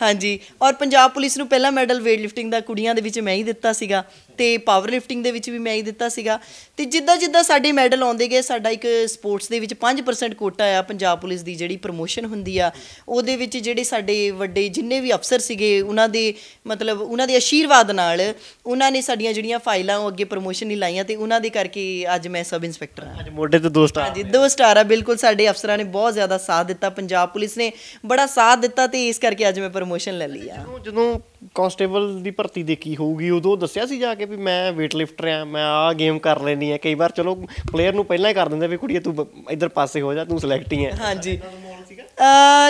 ਹਾਂਜੀ ਔਰ ਪੰਜਾਬ ਪੁਲਿਸ ਨੂੰ ਪਹਿਲਾ ਮੈਡਲ weight lifting ਦਾ ਕੁੜੀਆਂ ਦੇ ਵਿੱਚ ਮੈਂ ਹੀ ਦਿੱਤਾ ਸੀਗਾ ਤੇ ਪਾਵਰ ਲਿਫਟਿੰਗ ਦੇ ਵਿੱਚ ਵੀ ਮੈਂ ਹੀ ਦਿੱਤਾ ਸੀਗਾ ਤੇ ਜਿੱਦਾਂ ਜਿੱਦਾਂ ਸਾਡੇ ਮੈਡਲ ਆਉਂਦੇ ਗਏ ਸਾਡਾ ਇੱਕ ਸਪੋਰਟਸ ਦੇ ਵਿੱਚ 5% ਕੋਟਾ ਆ ਪੰਜਾਬ ਪੁਲਿਸ ਦੀ ਜਿਹੜੀ ਪ੍ਰੋਮੋਸ਼ਨ ਹੁੰਦੀ ਆ ਉਹਦੇ ਵਿੱਚ ਜਿਹੜੇ ਸਾਡੇ ਵੱਡੇ ਜਿੰਨੇ ਵੀ ਅਫਸਰ ਸੀਗੇ ਉਹਨਾਂ ਦੇ ਮਤਲਬ ਉਹਨਾਂ ਦੇ ਅਸ਼ੀਰਵਾਦ ਨਾਲ ਉਹਨਾਂ ਨੇ ਸਾਡੀਆਂ ਜਿਹੜੀਆਂ ਫਾਈਲਾਂ ਉਹ ਅੱਗੇ ਪ੍ਰੋਮੋਸ਼ਨ ਨਹੀਂ ਲਾਈਆਂ ਤੇ ਉਹਨਾਂ ਦੇ ਕਰਕੇ ਅੱਜ ਮੈਂ ਸਬ ਇੰਸਪੈਕਟਰ ਹਾਂ ਅੱਜ ਮੋਢੇ ਤੇ ਦੋਸਤ ਆ ਹਾਂਜੀ ਦੋ ਆ ਬਿਲਕੁਲ ਸਾਡੇ ਅਫਸਰਾਂ ਨੇ ਬਹੁਤ ਜ਼ਿਆਦਾ ਸਾਥ ਦਿੱਤਾ ਪੰਜਾਬ ਪੁਲਿਸ ਨੇ ਬੜਾ ਸਾਥ ਦਿੱਤਾ ਤੇ ਇਸ ਕਰਕੇ ਅੱਜ ਮੈਂ ਪ੍ਰੋਮੋਸ਼ਨ ਲੈ ਲਈ ਆ ਜਦੋਂ ਕਾਂਸਟੇਬਲ ਦੀ ਭਰਤੀ ਦੇਖੀ ਹੋਊਗੀ ਉਦੋਂ ਦੱਸਿਆ ਸੀ ਜਾ ਕੇ ਵੀ ਮੈਂ weight lifter ਆ ਮੈਂ ਆ ਗੇਮ ਕਰ ਲੈਣੀ ਆ ਕਈ ਵਾਰ ਚਲੋ ਪਲੇਅਰ ਨੂੰ ਪਹਿਲਾਂ ਹੀ ਕਰ ਦਿੰਦੇ ਵੀ ਕੁੜੀਏ ਤੂੰ ਇੱਧਰ ਪਾਸੇ ਹੋ ਜਾ ਤੂੰ ਸਿਲੈਕਟ ਹੀ ਆ ਹਾਂਜੀ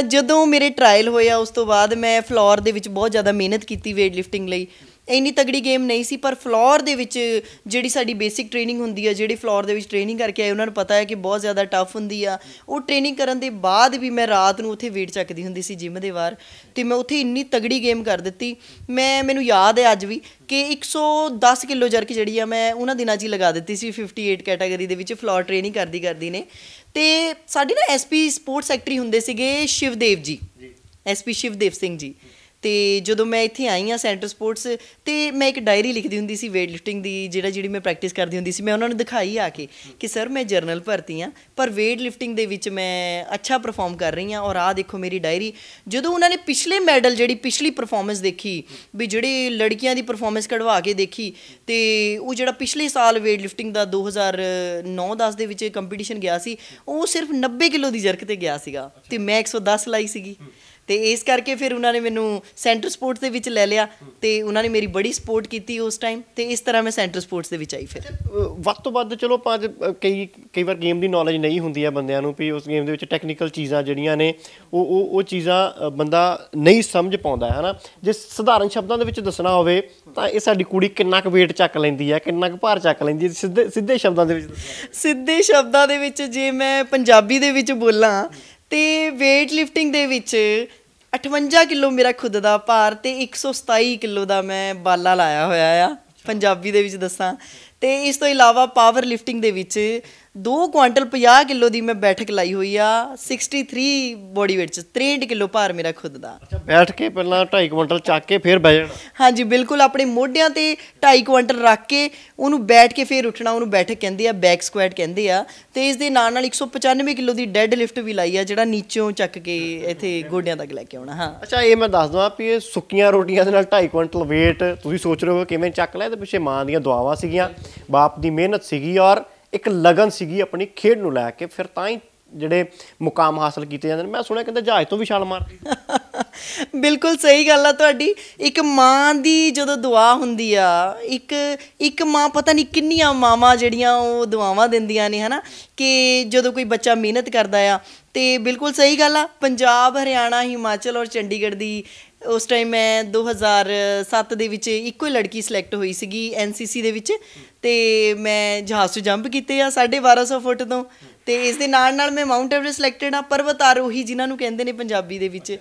ਜਦੋਂ ਮੇਰੇ ਟ੍ਰਾਇਲ ਹੋਇਆ ਉਸ ਤੋਂ ਬਾਅਦ ਮੈਂ ਫਲੋਰ ਦੇ ਵਿੱਚ ਬਹੁਤ ਜ਼ਿਆਦਾ ਮਿਹਨਤ ਕੀਤੀ weight lifting ਲਈ ਇੰਨੀ ਤਗੜੀ ਗੇਮ ਨਹੀਂ ਸੀ ਪਰ ਫਲੋਰ ਦੇ ਵਿੱਚ ਜਿਹੜੀ ਸਾਡੀ ਬੇਸਿਕ ਟ੍ਰੇਨਿੰਗ ਹੁੰਦੀ ਆ ਜਿਹੜੀ ਫਲੋਰ ਦੇ ਵਿੱਚ ਟ੍ਰੇਨਿੰਗ ਕਰਕੇ ਆਏ ਉਹਨਾਂ ਨੂੰ ਪਤਾ ਹੈ ਕਿ ਬਹੁਤ ਜ਼ਿਆਦਾ ਟਫ ਹੁੰਦੀ ਆ ਉਹ ਟ੍ਰੇਨਿੰਗ ਕਰਨ ਦੇ ਬਾਅਦ ਵੀ ਮੈਂ ਰਾਤ ਨੂੰ ਉੱਥੇ ਵੇਟ ਚੱਕਦੀ ਹੁੰਦੀ ਸੀ ਜਿਮ ਦੇ ਬਾਹਰ ਤੇ ਮੈਂ ਉੱਥੇ ਇੰਨੀ ਤਗੜੀ ਗੇਮ ਕਰ ਦਿੱਤੀ ਮੈਂ ਮੈਨੂੰ ਯਾਦ ਹੈ ਅੱਜ ਵੀ ਕਿ 110 ਕਿਲੋ ਜਰਕ ਜਿਹੜੀ ਆ ਮੈਂ ਉਹਨਾਂ ਦਿਨਾਂ 'ਚ ਹੀ ਲਗਾ ਦਿੱਤੀ ਸੀ 58 ਕੈਟਾਗਰੀ ਦੇ ਵਿੱਚ ਫਲੋਰ ਟ੍ਰੇਨਿੰਗ ਕਰਦੀ ਕਰਦੀ ਨੇ ਤੇ ਸਾਡੇ ਨਾ ਐਸਪੀ ਸਪੋਰਟਸ ਸੈਕਟਰੀ ਹੁੰਦੇ ਸੀਗੇ ਸ਼ਿਵਦੇਵ ਜੀ ਐਸਪੀ ਸ਼ਿਵਦੇਵ ਸਿੰਘ ਜੀ ਤੇ ਜਦੋਂ ਮੈਂ ਇੱਥੇ ਆਈ ਆ ਸੈਂਟਰ ਸਪੋਰਟਸ ਤੇ ਮੈਂ ਇੱਕ ਡਾਇਰੀ ਲਿਖਦੀ ਹੁੰਦੀ ਸੀ weight lifting ਦੀ ਜਿਹੜਾ ਜਿਹੜੀ ਮੈਂ ਪ੍ਰੈਕਟਿਸ ਕਰਦੀ ਹੁੰਦੀ ਸੀ ਮੈਂ ਉਹਨਾਂ ਨੂੰ ਦਿਖਾਈ ਆ ਕੇ ਕਿ ਸਰ ਮੈਂ ਜਰਨਲ ਭਰਤੀ ਆ ਪਰ weight lifting ਦੇ ਵਿੱਚ ਮੈਂ ਅੱਛਾ ਪਰਫਾਰਮ ਕਰ ਰਹੀ ਆ ਔਰ ਆ ਦੇਖੋ ਮੇਰੀ ਡਾਇਰੀ ਜਦੋਂ ਉਹਨਾਂ ਨੇ ਪਿਛਲੇ ਮੈਡਲ ਜਿਹੜੀ ਪਿਛਲੀ ਪਰਫਾਰਮੈਂਸ ਦੇਖੀ ਵੀ ਜਿਹੜੀ ਲੜਕੀਆਂ ਦੀ ਪਰਫਾਰਮੈਂਸ ਕਢਵਾ ਕੇ ਦੇਖੀ ਤੇ ਉਹ ਜਿਹੜਾ ਪਿਛਲੇ ਸਾਲ weight lifting ਦਾ 2009-10 ਦੇ ਵਿੱਚ ਕੰਪੀਟੀਸ਼ਨ ਗਿਆ ਸੀ ਉਹ ਸਿਰਫ 90 ਕਿਲੋ ਦੀ ਜਰਕ ਤੇ ਗਿਆ ਸੀਗਾ ਤੇ ਮੈਂ 110 ਲਾਈ ਸੀਗੀ ਤੇ ਇਸ ਕਰਕੇ ਫਿਰ ਉਹਨਾਂ ਨੇ ਮੈਨੂੰ ਸੈਂਟਰ ਸਪੋਰਟਸ ਦੇ ਵਿੱਚ ਲੈ ਲਿਆ ਤੇ ਉਹਨਾਂ ਨੇ ਮੇਰੀ ਬੜੀ ਸਪੋਰਟ ਕੀਤੀ ਉਸ ਟਾਈਮ ਤੇ ਇਸ ਤਰ੍ਹਾਂ ਮੈਂ ਸੈਂਟਰ ਸਪੋਰਟਸ ਦੇ ਵਿੱਚ ਆਈ ਫਿਰ ਵੱਧ ਤੋਂ ਵੱਧ ਚਲੋ ਪੰਜ ਕਈ ਕਈ ਵਾਰ ਗੇਮ ਦੀ ਨੌਲੇਜ ਨਹੀਂ ਹੁੰਦੀ ਆ ਬੰਦਿਆਂ ਨੂੰ ਵੀ ਉਸ ਗੇਮ ਦੇ ਵਿੱਚ ਟੈਕਨੀਕਲ ਚੀਜ਼ਾਂ ਜਿਹੜੀਆਂ ਨੇ ਉਹ ਉਹ ਉਹ ਚੀਜ਼ਾਂ ਬੰਦਾ ਨਹੀਂ ਸਮਝ ਪਾਉਂਦਾ ਹੈ ਹਨਾ ਜੇ ਸਧਾਰਨ ਸ਼ਬਦਾਂ ਦੇ ਵਿੱਚ ਦੱਸਣਾ ਹੋਵੇ ਤਾਂ ਇਹ ਸਾਡੀ ਕੁੜੀ ਕਿੰਨਾ ਕੁ weight ਚੱਕ ਲੈਂਦੀ ਹੈ ਕਿੰਨਾ ਕੁ ਭਾਰ ਚੱਕ ਲੈਂਦੀ ਹੈ ਸਿੱਧੇ ਸਿੱਧੇ ਸ਼ਬਦਾਂ ਦੇ ਵਿੱਚ ਸਿੱਧੇ ਸ਼ਬਦਾਂ ਦੇ ਵਿੱਚ ਜੇ ਮੈਂ ਪੰਜਾਬੀ ਦੇ ਵਿੱਚ ਬੋਲਾਂ ਤੇ weight lifting ਦੇ ਵਿੱਚ 58 ਕਿਲੋ ਮੇਰਾ ਖੁਦ ਦਾ ਭਾਰ ਤੇ 127 ਕਿਲੋ ਦਾ ਮੈਂ ਬਾਲਾ ਲਾਇਆ ਹੋਇਆ ਆ ਪੰਜਾਬੀ ਦੇ ਵਿੱਚ ਦੱਸਾਂ ਤੇ ਇਸ ਤੋਂ ਇਲਾਵਾ ਪਾਵਰ ਲਿਫਟਿੰਗ ਦੇ ਵਿੱਚ 2 ਕੁਇੰਟਲ 50 ਕਿਲੋ ਦੀ ਮੈਂ ਬੈਠਕ ਲਾਈ ਹੋਈ ਆ 63 ਬੋਡੀ weight ਚ 63 ਕਿਲੋ ਭਾਰ ਮੇਰਾ ਖੁਦ ਦਾ ਅੱਛਾ ਬੈਠ ਕੇ ਪਹਿਲਾਂ 2.5 ਕੁਇੰਟਲ ਚੱਕ ਕੇ ਫਿਰ ਬਹਿ ਜਾਣਾ ਹਾਂਜੀ ਬਿਲਕੁਲ ਆਪਣੇ ਮੋਢਿਆਂ ਤੇ 2.5 ਕੁਇੰਟਲ ਰੱਖ ਕੇ ਉਹਨੂੰ ਬੈਠ ਕੇ ਫਿਰ ਉੱਠਣਾ ਉਹਨੂੰ ਬੈਠਕ ਕਹਿੰਦੇ ਆ ਬੈਕ ਸਕੁਐਟ ਕਹਿੰਦੇ ਆ ਤੇ ਇਸ ਦੇ ਨਾਲ ਨਾਲ 195 ਕਿਲੋ ਦੀ ਡੈੱਡ ਲਿਫਟ ਵੀ ਲਾਈ ਆ ਜਿਹੜਾ ਨੀਚੋਂ ਚੱਕ ਕੇ ਇੱਥੇ ਗੋਡਿਆਂ ਤੱਕ ਲੈ ਕੇ ਆਉਣਾ ਹਾਂ ਅੱਛਾ ਇਹ ਮੈਂ ਦੱਸ ਦਵਾਂ ਵੀ ਇਹ ਸੁੱਕੀਆਂ ਰੋਟੀਆਂ ਦੇ ਨਾਲ 2.5 ਕੁਇੰਟਲ weight ਤੁਸੀਂ ਸੋਚ ਰਹੇ ਹੋ ਕਿਵੇਂ ਚੱਕ ਲਿਆ ਤੇ ਪਿੱਛੇ ਮਾਂ ਦੀਆਂ ਦੁਆਵਾਂ ਸੀਗੀਆਂ ਬਾਪ ਦੀ ਮਿਹਨਤ ਸੀਗੀ ਔਰ ਇੱਕ ਲਗਨ ਸੀਗੀ ਆਪਣੀ ਖੇਡ ਨੂੰ ਲੈ ਕੇ ਫਿਰ ਤਾਂ ਹੀ ਜਿਹੜੇ ਮੁਕਾਮ ਹਾਸਲ ਕੀਤੇ ਜਾਂਦੇ ਨੇ ਮੈਂ ਸੁਣਿਆ ਕਹਿੰਦੇ ਜਹਾਜ਼ ਤੋਂ ਵੀ ਛਾਲ ਮਾਰਦੀ ਬਿਲਕੁਲ ਸਹੀ ਗੱਲ ਆ ਤੁਹਾਡੀ ਇੱਕ ਮਾਂ ਦੀ ਜਦੋਂ ਦੁਆ ਹੁੰਦੀ ਆ ਇੱਕ ਇੱਕ ਮਾਂ ਪਤਾ ਨਹੀਂ ਕਿੰਨੀਆਂ ਮਾਵਾਂ ਜਿਹੜੀਆਂ ਉਹ ਦੁਆਵਾਂ ਦਿੰਦੀਆਂ ਨੇ ਹਨਾ ਕਿ ਜਦੋਂ ਕੋਈ ਬੱਚਾ ਮਿਹਨਤ ਕਰਦਾ ਆ ਤੇ ਬਿਲਕੁਲ ਸਹੀ ਗੱਲ ਆ ਪੰਜਾਬ ਹਰਿਆਣਾ ਹਿਮਾਚਲ ਔਰ ਚੰਡੀਗੜ੍ਹ ਦੀ ਉਸ ਟਾਈਮ ਮੈਂ 2007 ਦੇ ਵਿੱਚ ਇੱਕੋ ਹੀ ਲੜਕੀ ਸਿਲੈਕਟ ਹੋਈ ਸੀਗੀ ਐਨਸੀਸੀ ਦੇ ਵਿੱਚ ਤੇ ਮੈਂ ਜਹਾਜ਼ ਤੋਂ ਜੰਪ ਕੀਤੇ ਆ 1250 ਫੁੱਟ ਤੋਂ ਤੇ ਇਸ ਦੇ ਨਾਲ ਨਾਲ ਮੈਂ ਮਾਉਂਟ ਐਵਰੈਸਟ ਸਿਲੈਕਟਡ ਆ ਪਰਬਤ ਆਰੋਹੀ ਜਿਨ੍ਹਾਂ ਨੂੰ ਕਹਿੰਦੇ ਨੇ ਪੰਜਾਬੀ ਦੇ ਵਿੱਚ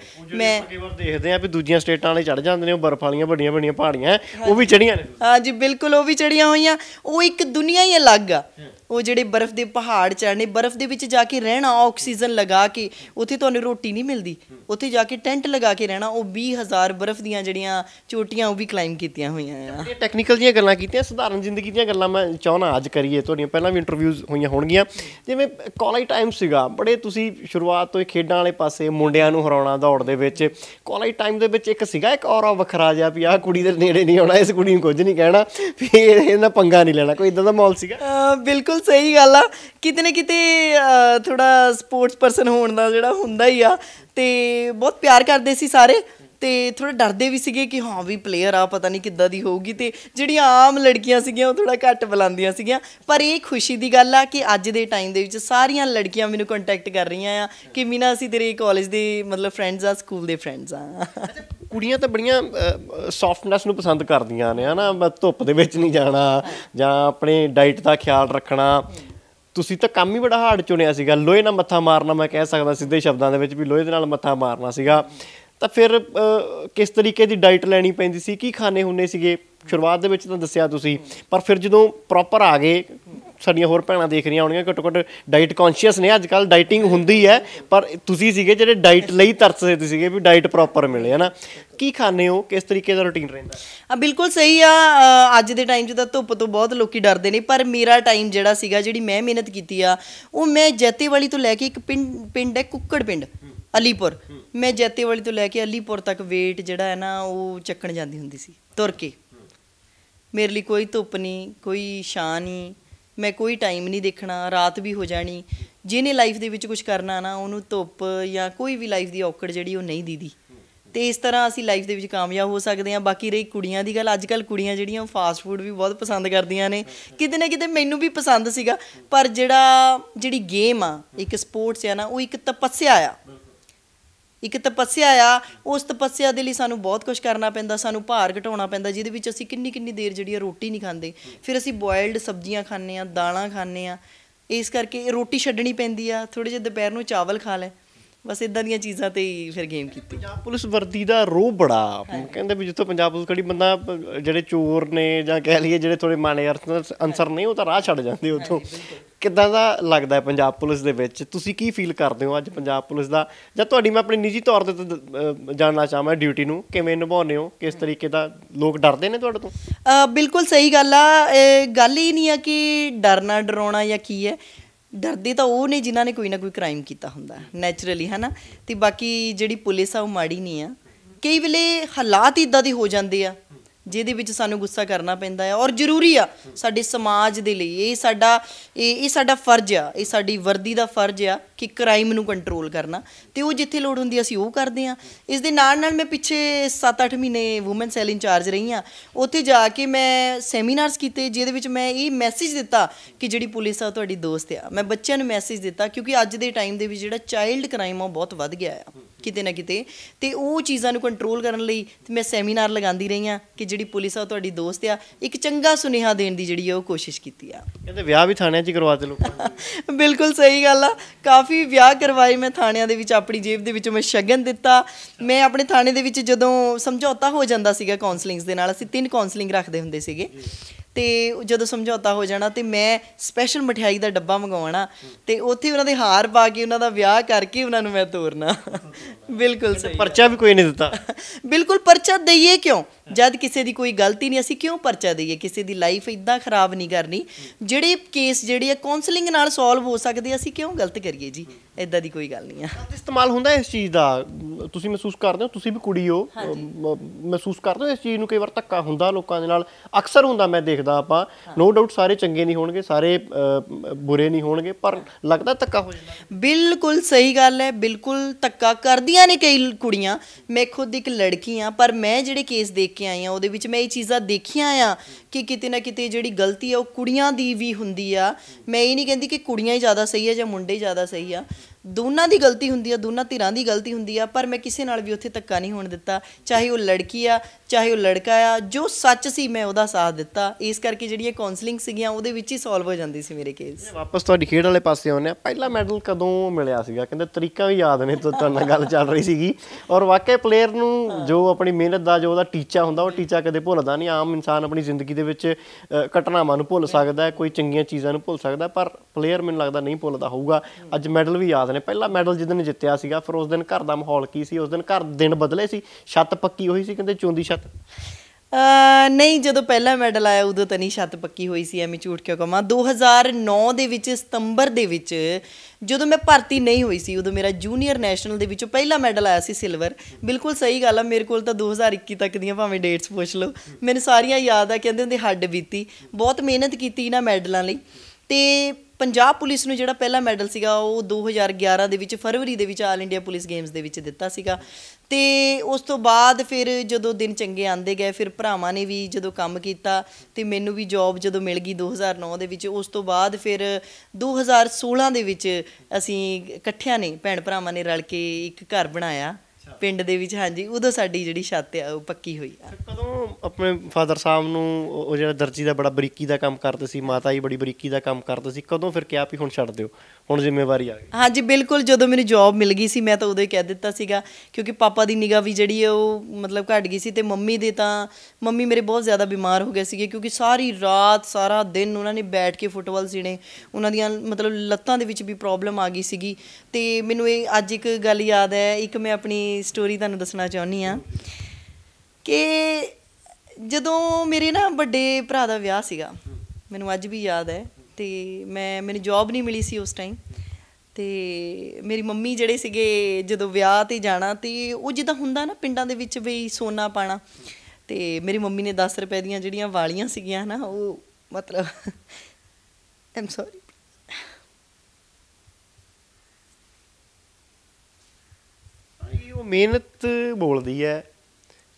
ਮੈਂ ਕਈ ਵਾਰ ਦੇਖਦੇ ਆ ਵੀ ਦੂਜੀਆਂ ਸਟੇਟਾਂ ਵਾਲੇ ਚੜ ਜਾਂਦੇ ਨੇ ਉਹ ਬਰਫ ਵਾਲੀਆਂ ਵੱਡੀਆਂ ਵੱਡੀਆਂ ਪਹਾੜੀਆਂ ਉਹ ਵੀ ਚੜੀਆਂ ਨੇ ਹਾਂਜੀ ਬਿਲਕੁਲ ਉਹ ਵੀ ਚੜੀਆਂ ਹੋਈਆਂ ਉਹ ਇੱਕ ਦੁਨੀਆ ਹੀ ਅਲੱਗ ਆ ਉਹ ਜਿਹੜੇ ਬਰਫ਼ ਦੇ ਪਹਾੜ ਚੜਨੇ ਬਰਫ਼ ਦੇ ਵਿੱਚ ਜਾ ਕੇ ਰਹਿਣਾ ਆਕਸੀਜਨ ਲਗਾ ਕੇ ਉੱਥੇ ਤੁਹਾਨੂੰ ਰੋਟੀ ਨਹੀਂ ਮਿਲਦੀ ਉੱਥੇ ਜਾ ਕੇ ਟੈਂਟ ਲਗਾ ਕੇ ਰਹਿਣਾ ਉਹ 20000 ਬਰਫ਼ ਦੀਆਂ ਜਿਹੜੀਆਂ ਚੋਟੀਆਂ ਉਹ ਵੀ ਕਲਾਈਮ ਕੀਤੀਆਂ ਹੋਈਆਂ ਆ ਟੈਕਨੀਕਲ ਜੀਆਂ ਗੱਲਾਂ ਕੀਤੀਆਂ ਸਧਾਰਨ ਜ਼ਿੰਦਗੀ ਦੀਆਂ ਗੱਲਾਂ ਮੈਂ ਚਾਹਣਾ ਅੱਜ ਕਰੀਏ ਤੁਹਾਡੀਆਂ ਪਹਿਲਾਂ ਵੀ ਇੰਟਰਵਿਊਜ਼ ਹੋਈਆਂ ਹੋਣਗੀਆਂ ਜਿਵੇਂ ਕਾਲਜ ਟਾਈਮ ਸੀਗਾ ਬੜੇ ਤੁਸੀਂ ਸ਼ੁਰੂਆਤ ਤੋਂ ਹੀ ਖੇਡਾਂ ਵਾਲੇ ਪਾਸੇ ਮੁੰਡਿਆਂ ਨੂੰ ਹਰਾਉਣਾ ਦੌੜ ਦੇ ਵਿੱਚ ਕਾਲਜ ਟਾਈਮ ਦੇ ਵਿੱਚ ਇੱਕ ਸੀਗਾ ਇੱਕ ਔਰਾ ਵੱਖਰਾ ਜਿਹਾ ਵੀ ਆਹ ਕੁੜੀ ਦੇ ਨੇੜੇ ਨਹੀਂ ਆਉਣਾ ਇਸ ਕੁੜੀ ਨੂੰ ਕੁਝ ਨਹੀਂ ਕਹਿਣਾ ਵੀ ਇਹਦਾ ਪੰਗਾ ਨਹੀਂ ਲੈਣਾ ਕੋਈ ਇਦਾਂ ਦਾ ਮੌਲ ਸੀਗਾ ਬਿਲਕੁਲ ਸਹੀ ਗੱਲ ਆ ਕਿਤੇ ਨਾ ਕਿਤੇ ਥੋੜਾ ਸਪੋਰਟਸ ਪਰਸਨ ਹੋਣ ਦਾ ਜਿਹੜਾ ਹੁੰਦਾ ਹੀ ਆ ਤੇ ਬਹੁਤ ਪਿਆਰ ਕਰਦੇ ਸੀ ਸਾਰੇ ਤੇ ਥੋੜਾ ਡਰਦੇ ਵੀ ਸੀਗੇ ਕਿ ਹਾਂ ਵੀ ਪਲੇਅਰ ਆ ਪਤਾ ਨਹੀਂ ਕਿੱਦਾਂ ਦੀ ਹੋਊਗੀ ਤੇ ਜਿਹੜੀਆਂ ਆਮ ਲੜਕੀਆਂ ਸੀਗੀਆਂ ਉਹ ਥੋੜਾ ਘੱਟ ਬੁਲਾਉਂਦੀਆਂ ਸੀਗੀਆਂ ਪਰ ਇਹ ਖੁਸ਼ੀ ਦੀ ਗੱਲ ਆ ਕਿ ਅੱਜ ਦੇ ਟਾਈਮ ਦੇ ਵਿੱਚ ਸਾਰੀਆਂ ਲੜਕੀਆਂ ਮੈਨੂੰ ਕੰਟੈਕਟ ਕਰ ਰਹੀਆਂ ਆ ਕਿ ਮੀਨਾ ਅਸੀਂ ਤੇਰੇ ਕਾਲਜ ਦੇ ਮਤਲਬ ਫਰੈਂਡਸ ਆ ਸਕੂਲ ਦੇ ਫਰੈਂਡਸ ਆ ਕੁੜੀਆਂ ਤਾਂ ਬੜੀਆਂ ਸੌਫਟਨੈਸ ਨੂੰ ਪਸੰਦ ਕਰਦੀਆਂ ਨੇ ਹਨਾ ਧੁੱਪ ਦੇ ਵਿੱਚ ਨਹੀਂ ਜਾਣਾ ਜਾਂ ਆਪਣੇ ਡਾਈਟ ਦਾ ਖਿਆਲ ਰੱਖਣਾ ਤੁਸੀਂ ਤਾਂ ਕੰਮ ਹੀ ਬੜਾ ਹਾਰਡ ਚੁਣਿਆ ਸੀਗਾ ਲੋਹੇ ਨਾਲ ਮੱਥਾ ਮਾਰਨਾ ਮੈਂ ਕਹਿ ਸਕਦਾ ਸਿੱਧੇ ਸ਼ਬਦਾਂ ਦੇ ਵਿੱਚ ਵੀ ਲੋਹੇ ਦੇ ਨਾਲ ਮੱਥਾ ਮਾਰਨਾ ਸੀਗਾ ਤਾਂ ਫਿਰ ਕਿਸ ਤਰੀਕੇ ਦੀ ਡਾਈਟ ਲੈਣੀ ਪੈਂਦੀ ਸੀ ਕੀ ਖਾਣੇ ਹੁੰਨੇ ਸੀਗੇ ਸ਼ੁਰੂਆਤ ਦੇ ਵਿੱਚ ਤਾਂ ਦੱਸਿਆ ਤੁਸੀਂ ਪਰ ਫਿਰ ਜਦੋਂ ਪ੍ਰੋਪਰ ਆ ਗਏ ਸਾਡੀਆਂ ਹੋਰ ਭੈਣਾਂ ਦੇਖ ਰਹੀਆਂ ਹੋਣਗੀਆਂ ਘੱਟੋ ਘਟ ਡਾਈਟ ਕੌਨਸ਼ੀਅਸ ਨੇ ਅੱਜ ਕੱਲ ਡਾਈਟਿੰਗ ਹੁੰਦੀ ਹੈ ਪਰ ਤੁਸੀਂ ਸੀਗੇ ਜਿਹੜੇ ਡਾਈਟ ਲਈ ਤਰਸਦੇ ਸੀਗੇ ਵੀ ਡਾਈਟ ਪ੍ਰੋਪਰ ਮਿਲੇ ਹਨਾ ਕੀ ਖਾਣੇ ਹੋ ਕਿਸ ਤਰੀਕੇ ਦਾ ਰੁਟੀਨ ਰਹਿੰਦਾ ਆ ਬਿਲਕੁਲ ਸਹੀ ਆ ਅੱਜ ਦੇ ਟਾਈਮ 'ਚ ਤਾਂ ਧੁੱਪ ਤੋਂ ਬਹੁਤ ਲੋਕੀ ਡਰਦੇ ਨੇ ਪਰ ਮੇਰਾ ਟਾਈਮ ਜਿਹੜਾ ਸੀਗਾ ਜਿਹੜੀ ਮੈਂ ਮਿਹਨਤ ਕੀਤੀ ਆ ਉਹ ਮੈਂ ਜੱਤੇ ਵਾਲੀ ਤੋਂ ਲੈ ਕੇ ਇੱਕ ਪਿੰਡ ਪਿੰਡ ਹੈ ਕੁੱਕੜ ਪਿੰਡ ਅਲੀਪੁਰ ਮੈਂ ਜੈਤੇਵਾਲੀ ਤੋਂ ਲੈ ਕੇ ਅਲੀਪੁਰ ਤੱਕ ਵੇਟ ਜਿਹੜਾ ਹੈ ਨਾ ਉਹ ਚੱਕਣ ਜਾਂਦੀ ਹੁੰਦੀ ਸੀ ਤੁਰ ਕੇ ਮੇਰੇ ਲਈ ਕੋਈ ਧੁੱਪ ਨਹੀਂ ਕੋਈ ਛਾਂ ਨਹੀਂ ਮੈਂ ਕੋਈ ਟਾਈਮ ਨਹੀਂ ਦੇਖਣਾ ਰਾਤ ਵੀ ਹੋ ਜਾਣੀ ਜਿਹਨੇ ਲਾਈਫ ਦੇ ਵਿੱਚ ਕੁਝ ਕਰਨਾ ਨਾ ਉਹਨੂੰ ਧੁੱਪ ਜਾਂ ਕੋਈ ਵੀ ਲਾਈਫ ਦੀ ਔਕੜ ਜਿਹੜੀ ਉਹ ਨਹੀਂ ਦੀਦੀ ਤੇ ਇਸ ਤਰ੍ਹਾਂ ਅਸੀਂ ਲਾਈਫ ਦੇ ਵਿੱਚ ਕਾਮਯਾਬ ਹੋ ਸਕਦੇ ਹਾਂ ਬਾਕੀ ਰਹੀ ਕੁੜੀਆਂ ਦੀ ਗੱਲ ਅੱਜ ਕੱਲ ਕੁੜੀਆਂ ਜਿਹੜੀਆਂ ਫਾਸਟ ਫੂਡ ਵੀ ਬਹੁਤ ਪਸੰਦ ਕਰਦੀਆਂ ਨੇ ਕਿਤੇ ਨਾ ਕਿਤੇ ਮੈਨੂੰ ਵੀ ਪਸੰਦ ਸੀਗਾ ਪਰ ਜਿਹੜਾ ਜਿਹੜੀ ਗੇਮ ਆ ਇੱਕ ਸਪੋਰਟਸ ਆ ਨਾ ਉਹ ਇੱਕ ਤਪੱਸਿਆ ਆ ਇੱਕ ਤਪੱਸਿਆ ਆ ਉਸ ਤਪੱਸਿਆ ਦੇ ਲਈ ਸਾਨੂੰ ਬਹੁਤ ਕੁਝ ਕਰਨਾ ਪੈਂਦਾ ਸਾਨੂੰ ਭਾਰ ਘਟਾਉਣਾ ਪੈਂਦਾ ਜਿਹਦੇ ਵਿੱਚ ਅਸੀਂ ਕਿੰਨੀ ਕਿੰਨੀ ਦੇਰ ਜਿਹੜੀ ਆ ਰੋਟੀ ਨਹੀਂ ਖਾਂਦੇ ਫਿਰ ਅਸੀਂ ਬੋਇਲਡ ਸਬਜ਼ੀਆਂ ਖਾਂਦੇ ਆ ਦਾਲਾਂ ਖਾਂਦੇ ਆ ਇਸ ਕਰਕੇ ਰੋਟੀ ਛੱਡਣੀ ਪੈਂਦੀ ਆ ਥੋੜੇ ਜਿਹਾ ਦੁਪਹਿਰ ਨੂੰ ਚਾਵਲ ਖਾ ਲੈ ਬਸ ਇਦਾਂ ਦੀਆਂ ਚੀਜ਼ਾਂ ਤੇ ਹੀ ਫਿਰ ਗੇਮ ਕੀਤੀ ਪੰਜਾਬ ਪੁਲਿਸ ਵਰਦੀ ਦਾ ਰੋਹ ਬੜਾ ਕਹਿੰਦੇ ਵੀ ਜਿੱਥੋਂ ਪੰਜਾਬ ਪੁਲਿਸ ਖੜੀ ਬੰਦਾ ਜਿਹੜੇ ਚੋਰ ਨੇ ਜਾਂ ਕਹਿ ਲਈਏ ਜਿਹੜੇ ਥੋੜੇ ਅਰਥ ਅਨਸਰ ਨਹੀਂ ਉਹ ਤਾਂ ਰਾਹ ਛੱਡ ਜਾਂਦੇ ਉਥੋਂ ਕਿੱਦਾਂ ਦਾ ਲੱਗਦਾ ਹੈ ਪੰਜਾਬ ਪੁਲਿਸ ਦੇ ਵਿੱਚ ਤੁਸੀਂ ਕੀ ਫੀਲ ਕਰਦੇ ਹੋ ਅੱਜ ਪੰਜਾਬ ਪੁਲਿਸ ਦਾ ਜਾਂ ਤੁਹਾਡੀ ਮੈਂ ਆਪਣੇ ਨਿੱਜੀ ਤੌਰ ਤੇ ਜਾਣਨਾ ਚਾਹਾਂ ਡਿਊਟੀ ਨੂੰ ਕਿਵੇਂ ਨਿਭਾਉਂਦੇ ਹੋ ਕਿਸ ਤਰੀਕੇ ਦਾ ਲੋਕ ਡਰਦੇ ਨੇ ਤੁਹਾਡੇ ਤੋਂ ਬਿਲਕੁਲ ਸਹੀ ਗੱਲ ਆ ਗੱਲ ਹੀ ਨਹੀਂ ਆ ਕਿ ਡਰਨਾ ਡਰਾਉਣਾ ਜਾਂ ਕੀ ਹੈ ਡਰਦੇ ਤਾਂ ਉਹ ਨੇ ਜਿਨ੍ਹਾਂ ਨੇ ਕੋਈ ਨਾ ਕੋਈ ਕ੍ਰਾਈਮ ਕੀਤਾ ਹੁੰਦਾ ਨੇਚਰਲੀ ਹੈ ਨਾ ਤੇ ਬਾਕੀ ਜਿਹੜੀ ਪੁਲਿਸ ਆ ਉਹ ਮਾੜੀ ਨਹੀਂ ਆ ਕਈ ਵੇਲੇ ਹਾਲਾਤ ਇਦਾਂ ਦੇ ਹੋ ਜਾਂਦੇ ਆ ਜਿਹਦੇ ਵਿੱਚ ਸਾਨੂੰ ਗੁੱਸਾ ਕਰਨਾ ਪੈਂਦਾ ਹੈ ਔਰ ਜ਼ਰੂਰੀ ਆ ਸਾਡੇ ਸਮਾਜ ਦੇ ਲਈ ਇਹ ਸਾਡਾ ਇਹ ਇਹ ਸਾਡਾ ਫਰਜ਼ ਆ ਇਹ ਸਾਡੀ ਵਰਦੀ ਦਾ ਫਰਜ਼ ਆ ਕਿ ਕ੍ਰਾਈਮ ਨੂੰ ਕੰਟਰੋਲ ਕਰਨਾ ਤੇ ਉਹ ਜਿੱਥੇ ਲੋੜ ਹੁੰਦੀ ਅਸੀਂ ਉਹ ਕਰਦੇ ਆ ਇਸ ਦੇ ਨਾਲ ਨਾਲ ਮੈਂ ਪਿੱਛੇ 7-8 ਮਹੀਨੇ ਔਮਨ ਸੈਲ ਇੰਚਾਰਜ ਰਹੀ ਆ ਉੱਥੇ ਜਾ ਕੇ ਮੈਂ ਸੈਮੀਨਾਰਸ ਕੀਤੇ ਜਿਹਦੇ ਵਿੱਚ ਮੈਂ ਇਹ ਮੈਸੇਜ ਦਿੱਤਾ ਕਿ ਜਿਹੜੀ ਪੁਲਿਸ ਆ ਤੁਹਾਡੀ ਦੋਸਤ ਆ ਮੈਂ ਬੱਚਿਆਂ ਨੂੰ ਮੈਸੇਜ ਦਿੱਤਾ ਕਿਉਂਕਿ ਅੱਜ ਦੇ ਟਾਈਮ ਦੇ ਵਿੱਚ ਜਿਹੜਾ ਚਾਈਲਡ ਕ੍ਰਾਈਮ ਆ ਬਹੁਤ ਵੱਧ ਗਿਆ ਆ ਕਿਤੇ ਨਾ ਕਿਤੇ ਤੇ ਉਹ ਚੀਜ਼ਾਂ ਨੂੰ ਕੰਟਰੋਲ ਕਰਨ ਲਈ ਤੇ ਮੈਂ ਸੈਮੀਨਾਰ ਲਗਾਉਂਦੀ ਰਹੀ ਆ ਕਿ ਜਿਹੜੀ ਪੁਲਿਸ ਆ ਤੁਹਾਡੀ ਦੋਸਤ ਆ ਇੱਕ ਚੰਗਾ ਸੁਨੇਹਾ ਦੇਣ ਦੀ ਜਿਹੜੀ ਉਹ ਕੋਸ਼ਿਸ਼ ਕੀਤੀ ਆ ਕਹਿੰਦੇ ਵਿਆਹ ਵੀ ਥਾਣਿਆਂ 'ਚ ਕਰਵਾ ਦੇ ਲੋਕਾਂ ਬਿਲਕੁਲ ਸਹੀ ਗੱਲ ਆ ਕਾਫੀ ਵਿਆਹ ਕਰਵਾਏ ਮੈਂ ਥਾਣਿਆਂ ਦੇ ਵਿੱਚ ਆਪਣੀ ਜੇਬ ਦੇ ਵਿੱਚੋਂ ਮੈਂ ਸ਼ਗਨ ਦਿੱਤਾ ਮੈਂ ਆਪਣੇ ਥਾਣੇ ਦੇ ਵਿੱਚ ਜਦੋਂ ਸਮਝੌਤਾ ਹੋ ਜਾਂਦਾ ਸੀਗਾ ਕਾਉਂਸਲਿੰਗਸ ਦੇ ਨਾਲ ਅਸੀਂ ਤਿੰਨ ਕਾਉਂਸਲਿੰਗ ਰੱਖਦੇ ਹੁੰਦੇ ਸੀਗੇ ਤੇ ਜਦੋਂ ਸਮਝੌਤਾ ਹੋ ਜਾਣਾ ਤੇ ਮੈਂ ਸਪੈਸ਼ਲ ਮਠਿਆਈ ਦਾ ਡੱਬਾ ਮੰਗਵਾਉਣਾ ਤੇ ਉੱਥੇ ਉਹਨਾਂ ਦੇ ਹਾਰ ਪਾ ਕੇ ਉਹਨਾਂ ਦਾ ਵਿਆਹ ਕਰਕੇ ਉਹਨਾਂ ਨੂੰ ਮੈਂ ਤੋਰਨਾ ਬਿਲਕੁਲ ਸਹੀ ਪਰਚਾ ਵੀ ਕੋਈ ਨਹੀਂ ਦਿੱਤਾ ਬਿਲਕੁਲ ਪਰਚਾ ਦਈਏ ਕਿਉਂ ਜਦ ਕਿਸੇ ਦੀ ਕੋਈ ਗਲਤੀ ਨਹੀਂ ਅਸੀਂ ਕਿਉਂ ਪਰਚਾ ਦਈਏ ਕਿਸੇ ਦੀ ਲਾਈਫ ਇਦਾਂ ਖਰਾਬ ਨਹੀਂ ਕਰਨੀ ਜਿਹੜੇ ਕੇਸ ਜਿਹੜੇ ਆ ਕਾਉਂਸਲਿੰਗ ਨਾਲ ਸੋਲਵ ਹੋ ਸਕਦੇ ਅਸੀਂ ਕਿਉਂ ਗਲਤ ਕਰੀਏ ਜੀ ਇਦਾਂ ਦੀ ਕੋਈ ਗੱਲ ਨਹੀਂ ਆ ਇਸਤੇਮਾਲ ਹੁੰਦਾ ਇਸ ਚੀਜ਼ ਦਾ ਤੁਸੀਂ ਮਹਿਸੂਸ ਕਰਦੇ ਹੋ ਤੁਸੀਂ ਵੀ ਕੁੜੀ ਹੋ ਮਹਿਸੂਸ ਕਰਦੇ ਹੋ ਇਸ ਚੀਜ਼ ਨੂੰ ਕਈ ਵਾਰ ਧੱਕਾ ਹੁੰਦਾ ਲੋਕਾਂ ਦੇ ਨਾਲ ਅਕਸਰ ਹੁੰਦਾ ਮੈਂ ਦੇਖਦਾ ਆਪਾਂ ਨੋ ਡਾਊਟ ਸਾਰੇ ਚੰਗੇ ਨਹੀਂ ਹੋਣਗੇ ਸਾਰੇ ਬੁਰੇ ਨਹੀਂ ਹੋਣਗੇ ਪਰ ਲੱਗਦਾ ਧੱਕਾ ਹੋ ਜਾਂਦਾ ਬਿਲਕੁਲ ਸਹੀ ਗੱਲ ਹੈ ਬਿਲਕੁਲ ਧੱਕਾ ਕਰਦੀਆਂ ਨੇ ਕਈ ਕੁੜੀਆਂ ਮੈਂ ਖੁਦ ਇੱਕ ਲੜਕੀ ਆ ਪਰ ਮੈਂ ਜਿਹੜੇ ਕੇਸ ਦੇਖ ਕੇ ਆਈ ਆ ਉਹਦੇ ਵਿੱਚ ਮੈਂ ਇਹ ਚੀਜ਼ਾਂ ਦੇਖੀਆਂ ਆ ਕਿ ਕਿਤੇ ਨਾ ਕਿਤੇ ਜਿਹੜੀ ਗਲਤੀ ਆ ਉਹ ਕੁੜੀਆਂ ਦੀ ਵੀ ਹੁੰਦੀ ਆ ਮੈਂ ਇਹ ਨਹੀਂ ਕਹਿੰਦੀ ਕਿ ਕੁੜੀਆਂ ਹੀ ਜ਼ਿਆਦਾ ਸਹੀ ਆ ਜਾਂ ਮੁੰਡੇ ਜ਼ਿਆਦਾ ਸਹੀ ਆ ਦੋਨਾਂ ਦੀ ਗਲਤੀ ਹੁੰਦੀ ਆ ਦੋਨਾਂ ਧਿਰਾਂ ਦੀ ਗਲਤੀ ਹੁੰਦੀ ਆ ਪਰ ਮੈਂ ਕਿਸੇ ਨਾਲ ਵੀ ਉੱਥੇ ਧੱਕਾ ਨਹੀਂ ਹੋਣ ਦਿੱਤਾ ਚਾਹੇ ਉਹ ਲੜਕੀ ਆ ਚਾਹੇ ਉਹ ਲੜਕਾ ਆ ਜੋ ਸੱਚ ਸੀ ਮੈਂ ਉਹਦਾ ਸਾਥ ਦਿੱਤਾ ਇਸ ਕਰਕੇ ਜਿਹੜੀ ਇਹ ਕਾਉਂਸਲਿੰਗ ਸੀਗੀਆਂ ਉਹਦੇ ਵਿੱਚ ਹੀ ਸੋਲਵ ਹੋ ਜਾਂਦੀ ਸੀ ਮੇਰੇ ਕੇਸ ਵਾਪਸ ਤੁਹਾਡੀ ਖੇਡ ਵਾਲੇ ਪਾਸੇ ਆਉਂਦੇ ਆ ਪਹਿਲਾ ਮੈਡਲ ਕਦੋਂ ਮਿਲਿਆ ਸੀਗਾ ਕਹਿੰਦੇ ਤਰੀਕਾ ਵੀ ਯਾਦ ਨੇ ਤੁਹਾਨੂੰ ਨਾਲ ਗੱਲ ਚੱਲ ਰਹੀ ਸੀਗੀ ਔਰ ਵਾਕਿਆ ਪਲੇਅਰ ਨੂੰ ਜੋ ਆਪਣੀ ਮਿਹਨਤ ਦਾ ਜੋ ਉਹਦਾ ਟੀਚਾ ਹੁੰਦਾ ਉਹ ਟੀਚਾ ਕਦੇ ਭੁੱਲਦਾ ਨਹੀਂ ਆਮ ਇਨਸਾਨ ਆਪਣੀ ਜ਼ਿੰਦਗੀ ਦੇ ਵਿੱਚ ਘਟਨਾਵਾਂ ਨੂੰ ਭੁੱਲ ਸਕਦਾ ਕੋਈ ਚੰਗੀਆਂ ਚੀਜ਼ਾਂ ਨੂੰ ਭੁੱਲ ਸਕਦਾ ਪਰ ਪਲੇਅਰ ਮੈਨੂੰ ਲੱਗਦਾ ਨਹੀਂ ਭੁੱਲਦਾ ਹੋਊਗਾ ਅੱਜ ਮੈਡਲ ਵੀ ਯਾਦ ਨੇ ਪਹਿਲਾ ਮੈਡਲ ਜਿੱਦਣ ਜਿੱਤਿਆ ਸੀਗਾ ਫਿਰ ਉਸ ਦਿਨ ਘਰ ਦਾ ਮਾਹੌਲ ਕੀ ਸੀ ਉਸ ਦਿਨ ਘਰ ਦਿਨ ਬਦਲੇ ਸੀ ਛੱਤ ਪੱਕੀ ਹੋਈ ਸੀ ਕਹਿੰਦੇ ਚੁੰਦੀ ਛੱਤ ਨਹੀਂ ਜਦੋਂ ਪਹਿਲਾ ਮੈਡਲ ਆਇਆ ਉਦੋਂ ਤਾਂ ਨਹੀਂ ਛੱਤ ਪੱਕੀ ਹੋਈ ਸੀ ਐਵੇਂ ਝੂਠ ਕਿਉਂ ਕਹਾਂ 2009 ਦੇ ਵਿੱਚ ਸਤੰਬਰ ਦੇ ਵਿੱਚ ਜਦੋਂ ਮੈਂ ਭਰਤੀ ਨਹੀਂ ਹੋਈ ਸੀ ਉਦੋਂ ਮੇਰਾ ਜੂਨੀਅਰ ਨੈਸ਼ਨਲ ਦੇ ਵਿੱਚੋਂ ਪਹਿਲਾ ਮੈਡਲ ਆਇਆ ਸੀ ਸਿਲਵਰ ਬਿਲਕੁਲ ਸਹੀ ਗੱਲ ਆ ਮੇਰੇ ਕੋਲ ਤਾਂ 2021 ਤੱਕ ਦੀਆਂ ਭਾਵੇਂ ਡੇਟਸ ਪੁੱਛ ਲਓ ਮੈਨੂੰ ਸਾਰੀਆਂ ਯਾਦ ਆ ਕਹਿੰਦੇ ਹੁੰਦੇ ਹੱਡ ਬੀਤੀ ਬਹੁਤ ਮਿਹਨਤ ਕੀਤੀ ਇਹਨਾਂ ਮੈਡਲਾਂ ਲਈ ਤੇ ਪੰਜਾਬ ਪੁਲਿਸ ਨੂੰ ਜਿਹੜਾ ਪਹਿਲਾ ਮੈਡਲ ਸੀਗਾ ਉਹ 2011 ਦੇ ਵਿੱਚ ਫਰਵਰੀ ਦੇ ਵਿੱਚ ਆਲ ਇੰਡੀਆ ਪੁਲਿਸ ਗੇਮਸ ਦੇ ਵਿੱਚ ਦਿੱਤਾ ਸੀਗਾ ਤੇ ਉਸ ਤੋਂ ਬਾਅਦ ਫਿਰ ਜਦੋਂ ਦਿਨ ਚੰਗੇ ਆਂਦੇ ਗਏ ਫਿਰ ਭਰਾਵਾਂ ਨੇ ਵੀ ਜਦੋਂ ਕੰਮ ਕੀਤਾ ਤੇ ਮੈਨੂੰ ਵੀ ਜੌਬ ਜਦੋਂ ਮਿਲ ਗਈ 2009 ਦੇ ਵਿੱਚ ਉਸ ਤੋਂ ਬਾਅਦ ਫਿਰ 2016 ਦੇ ਵਿੱਚ ਅਸੀਂ ਇਕੱਠਿਆਂ ਨੇ ਭੈਣ ਭਰਾਵਾਂ ਨੇ ਰਲ ਕੇ ਇੱਕ ਘਰ ਬਣਾਇਆ ਪਿੰਡ ਦੇ ਵਿੱਚ ਹਾਂਜੀ ਉਦੋਂ ਸਾਡੀ ਜਿਹੜੀ ਛੱਤ ਆ ਉਹ ਪੱਕੀ ਹੋਈ ਆ ਕਦੋਂ ਆਪਣੇ ਫਾਦਰ ਸਾਹਿਬ ਨੂੰ ਉਹ ਜਿਹੜਾ ਦਰਜੀ ਦਾ ਬੜਾ ਬਰੀਕੀ ਦਾ ਕੰਮ ਕਰਦੇ ਸੀ ਮਾਤਾ ਜੀ ਬੜੀ ਬਰੀਕੀ ਦਾ ਕੰਮ ਕਰਦੇ ਸੀ ਕਦੋਂ ਫਿਰ ਕਿਹਾ ਵੀ ਹੁਣ ਛੱਡ ਦਿਓ ਹੁਣ ਜ਼ਿੰਮੇਵਾਰੀ ਆ ਗਈ ਹਾਂਜੀ ਬਿਲਕੁਲ ਜਦੋਂ ਮੈਨੂੰ ਜੌਬ ਮਿਲ ਗਈ ਸੀ ਮੈਂ ਤਾਂ ਉਦੋਂ ਹੀ ਕਹਿ ਦਿੱਤਾ ਸੀਗਾ ਕਿਉਂਕਿ ਪਾਪਾ ਦੀ ਨਿਗਾਹ ਵੀ ਜਿਹੜੀ ਉਹ ਮਤਲਬ ਘਟ ਗਈ ਸੀ ਤੇ ਮੰਮੀ ਦੇ ਤਾਂ ਮੰਮੀ ਮੇਰੇ ਬਹੁਤ ਜ਼ਿਆਦਾ ਬਿਮਾਰ ਹੋ ਗਏ ਸੀਗੇ ਕਿਉਂਕਿ ਸਾਰੀ ਰਾਤ ਸਾਰਾ ਦਿਨ ਉਹਨਾਂ ਨੇ ਬੈਠ ਕੇ ਫੁੱਟਬਾਲ ਸੀਣੇ ਉਹਨਾਂ ਦੀਆਂ ਮਤਲਬ ਲੱਤਾਂ ਦੇ ਵਿੱਚ ਵੀ ਪ੍ਰੋਬਲਮ ਆ ਗਈ ਸੀਗੀ ਤੇ ਮੈਨੂੰ ਇਹ ਅੱਜ ਇੱਕ ਗੱਲ ਯਾਦ ਹੈ ਇੱਕ ਮੈਂ ਆਪਣੀ ਸਟੋਰੀ ਤੁਹਾਨੂੰ ਦੱਸਣਾ ਚਾਹੁੰਨੀ ਆ ਕਿ ਜਦੋਂ ਮੇਰੇ ਨਾ ਵੱਡੇ ਭਰਾ ਦਾ ਵਿਆਹ ਸੀਗਾ ਮੈਨੂੰ ਅੱਜ ਵੀ ਯਾਦ ਹੈ ਤੇ ਮੈਂ ਮੈਨੂੰ ਜੌਬ ਨਹੀਂ ਮਿਲੀ ਸੀ ਉਸ ਟਾਈਮ ਤੇ ਮੇਰੀ ਮੰਮੀ ਜਿਹੜੇ ਸੀਗੇ ਜਦੋਂ ਵਿਆਹ ਤੇ ਜਾਣਾ ਤੇ ਉਹ ਜਿੱਦਾਂ ਹੁੰਦਾ ਨਾ ਪਿੰਡਾਂ ਦੇ ਵਿੱਚ ਵੀ ਸੋਨਾ ਪਾਣਾ ਤੇ ਮੇਰੀ ਮੰਮੀ ਨੇ 10 ਰੁਪਏ ਦੀਆਂ ਜਿਹੜੀਆਂ ਵਾਲੀਆਂ ਸੀਗੀਆਂ ਨਾ ਉਹ ਮਤਲਬ ਆਮ ਸੌਰੀ ਉਹ ਮਿਹਨਤ ਬੋਲਦੀ ਹੈ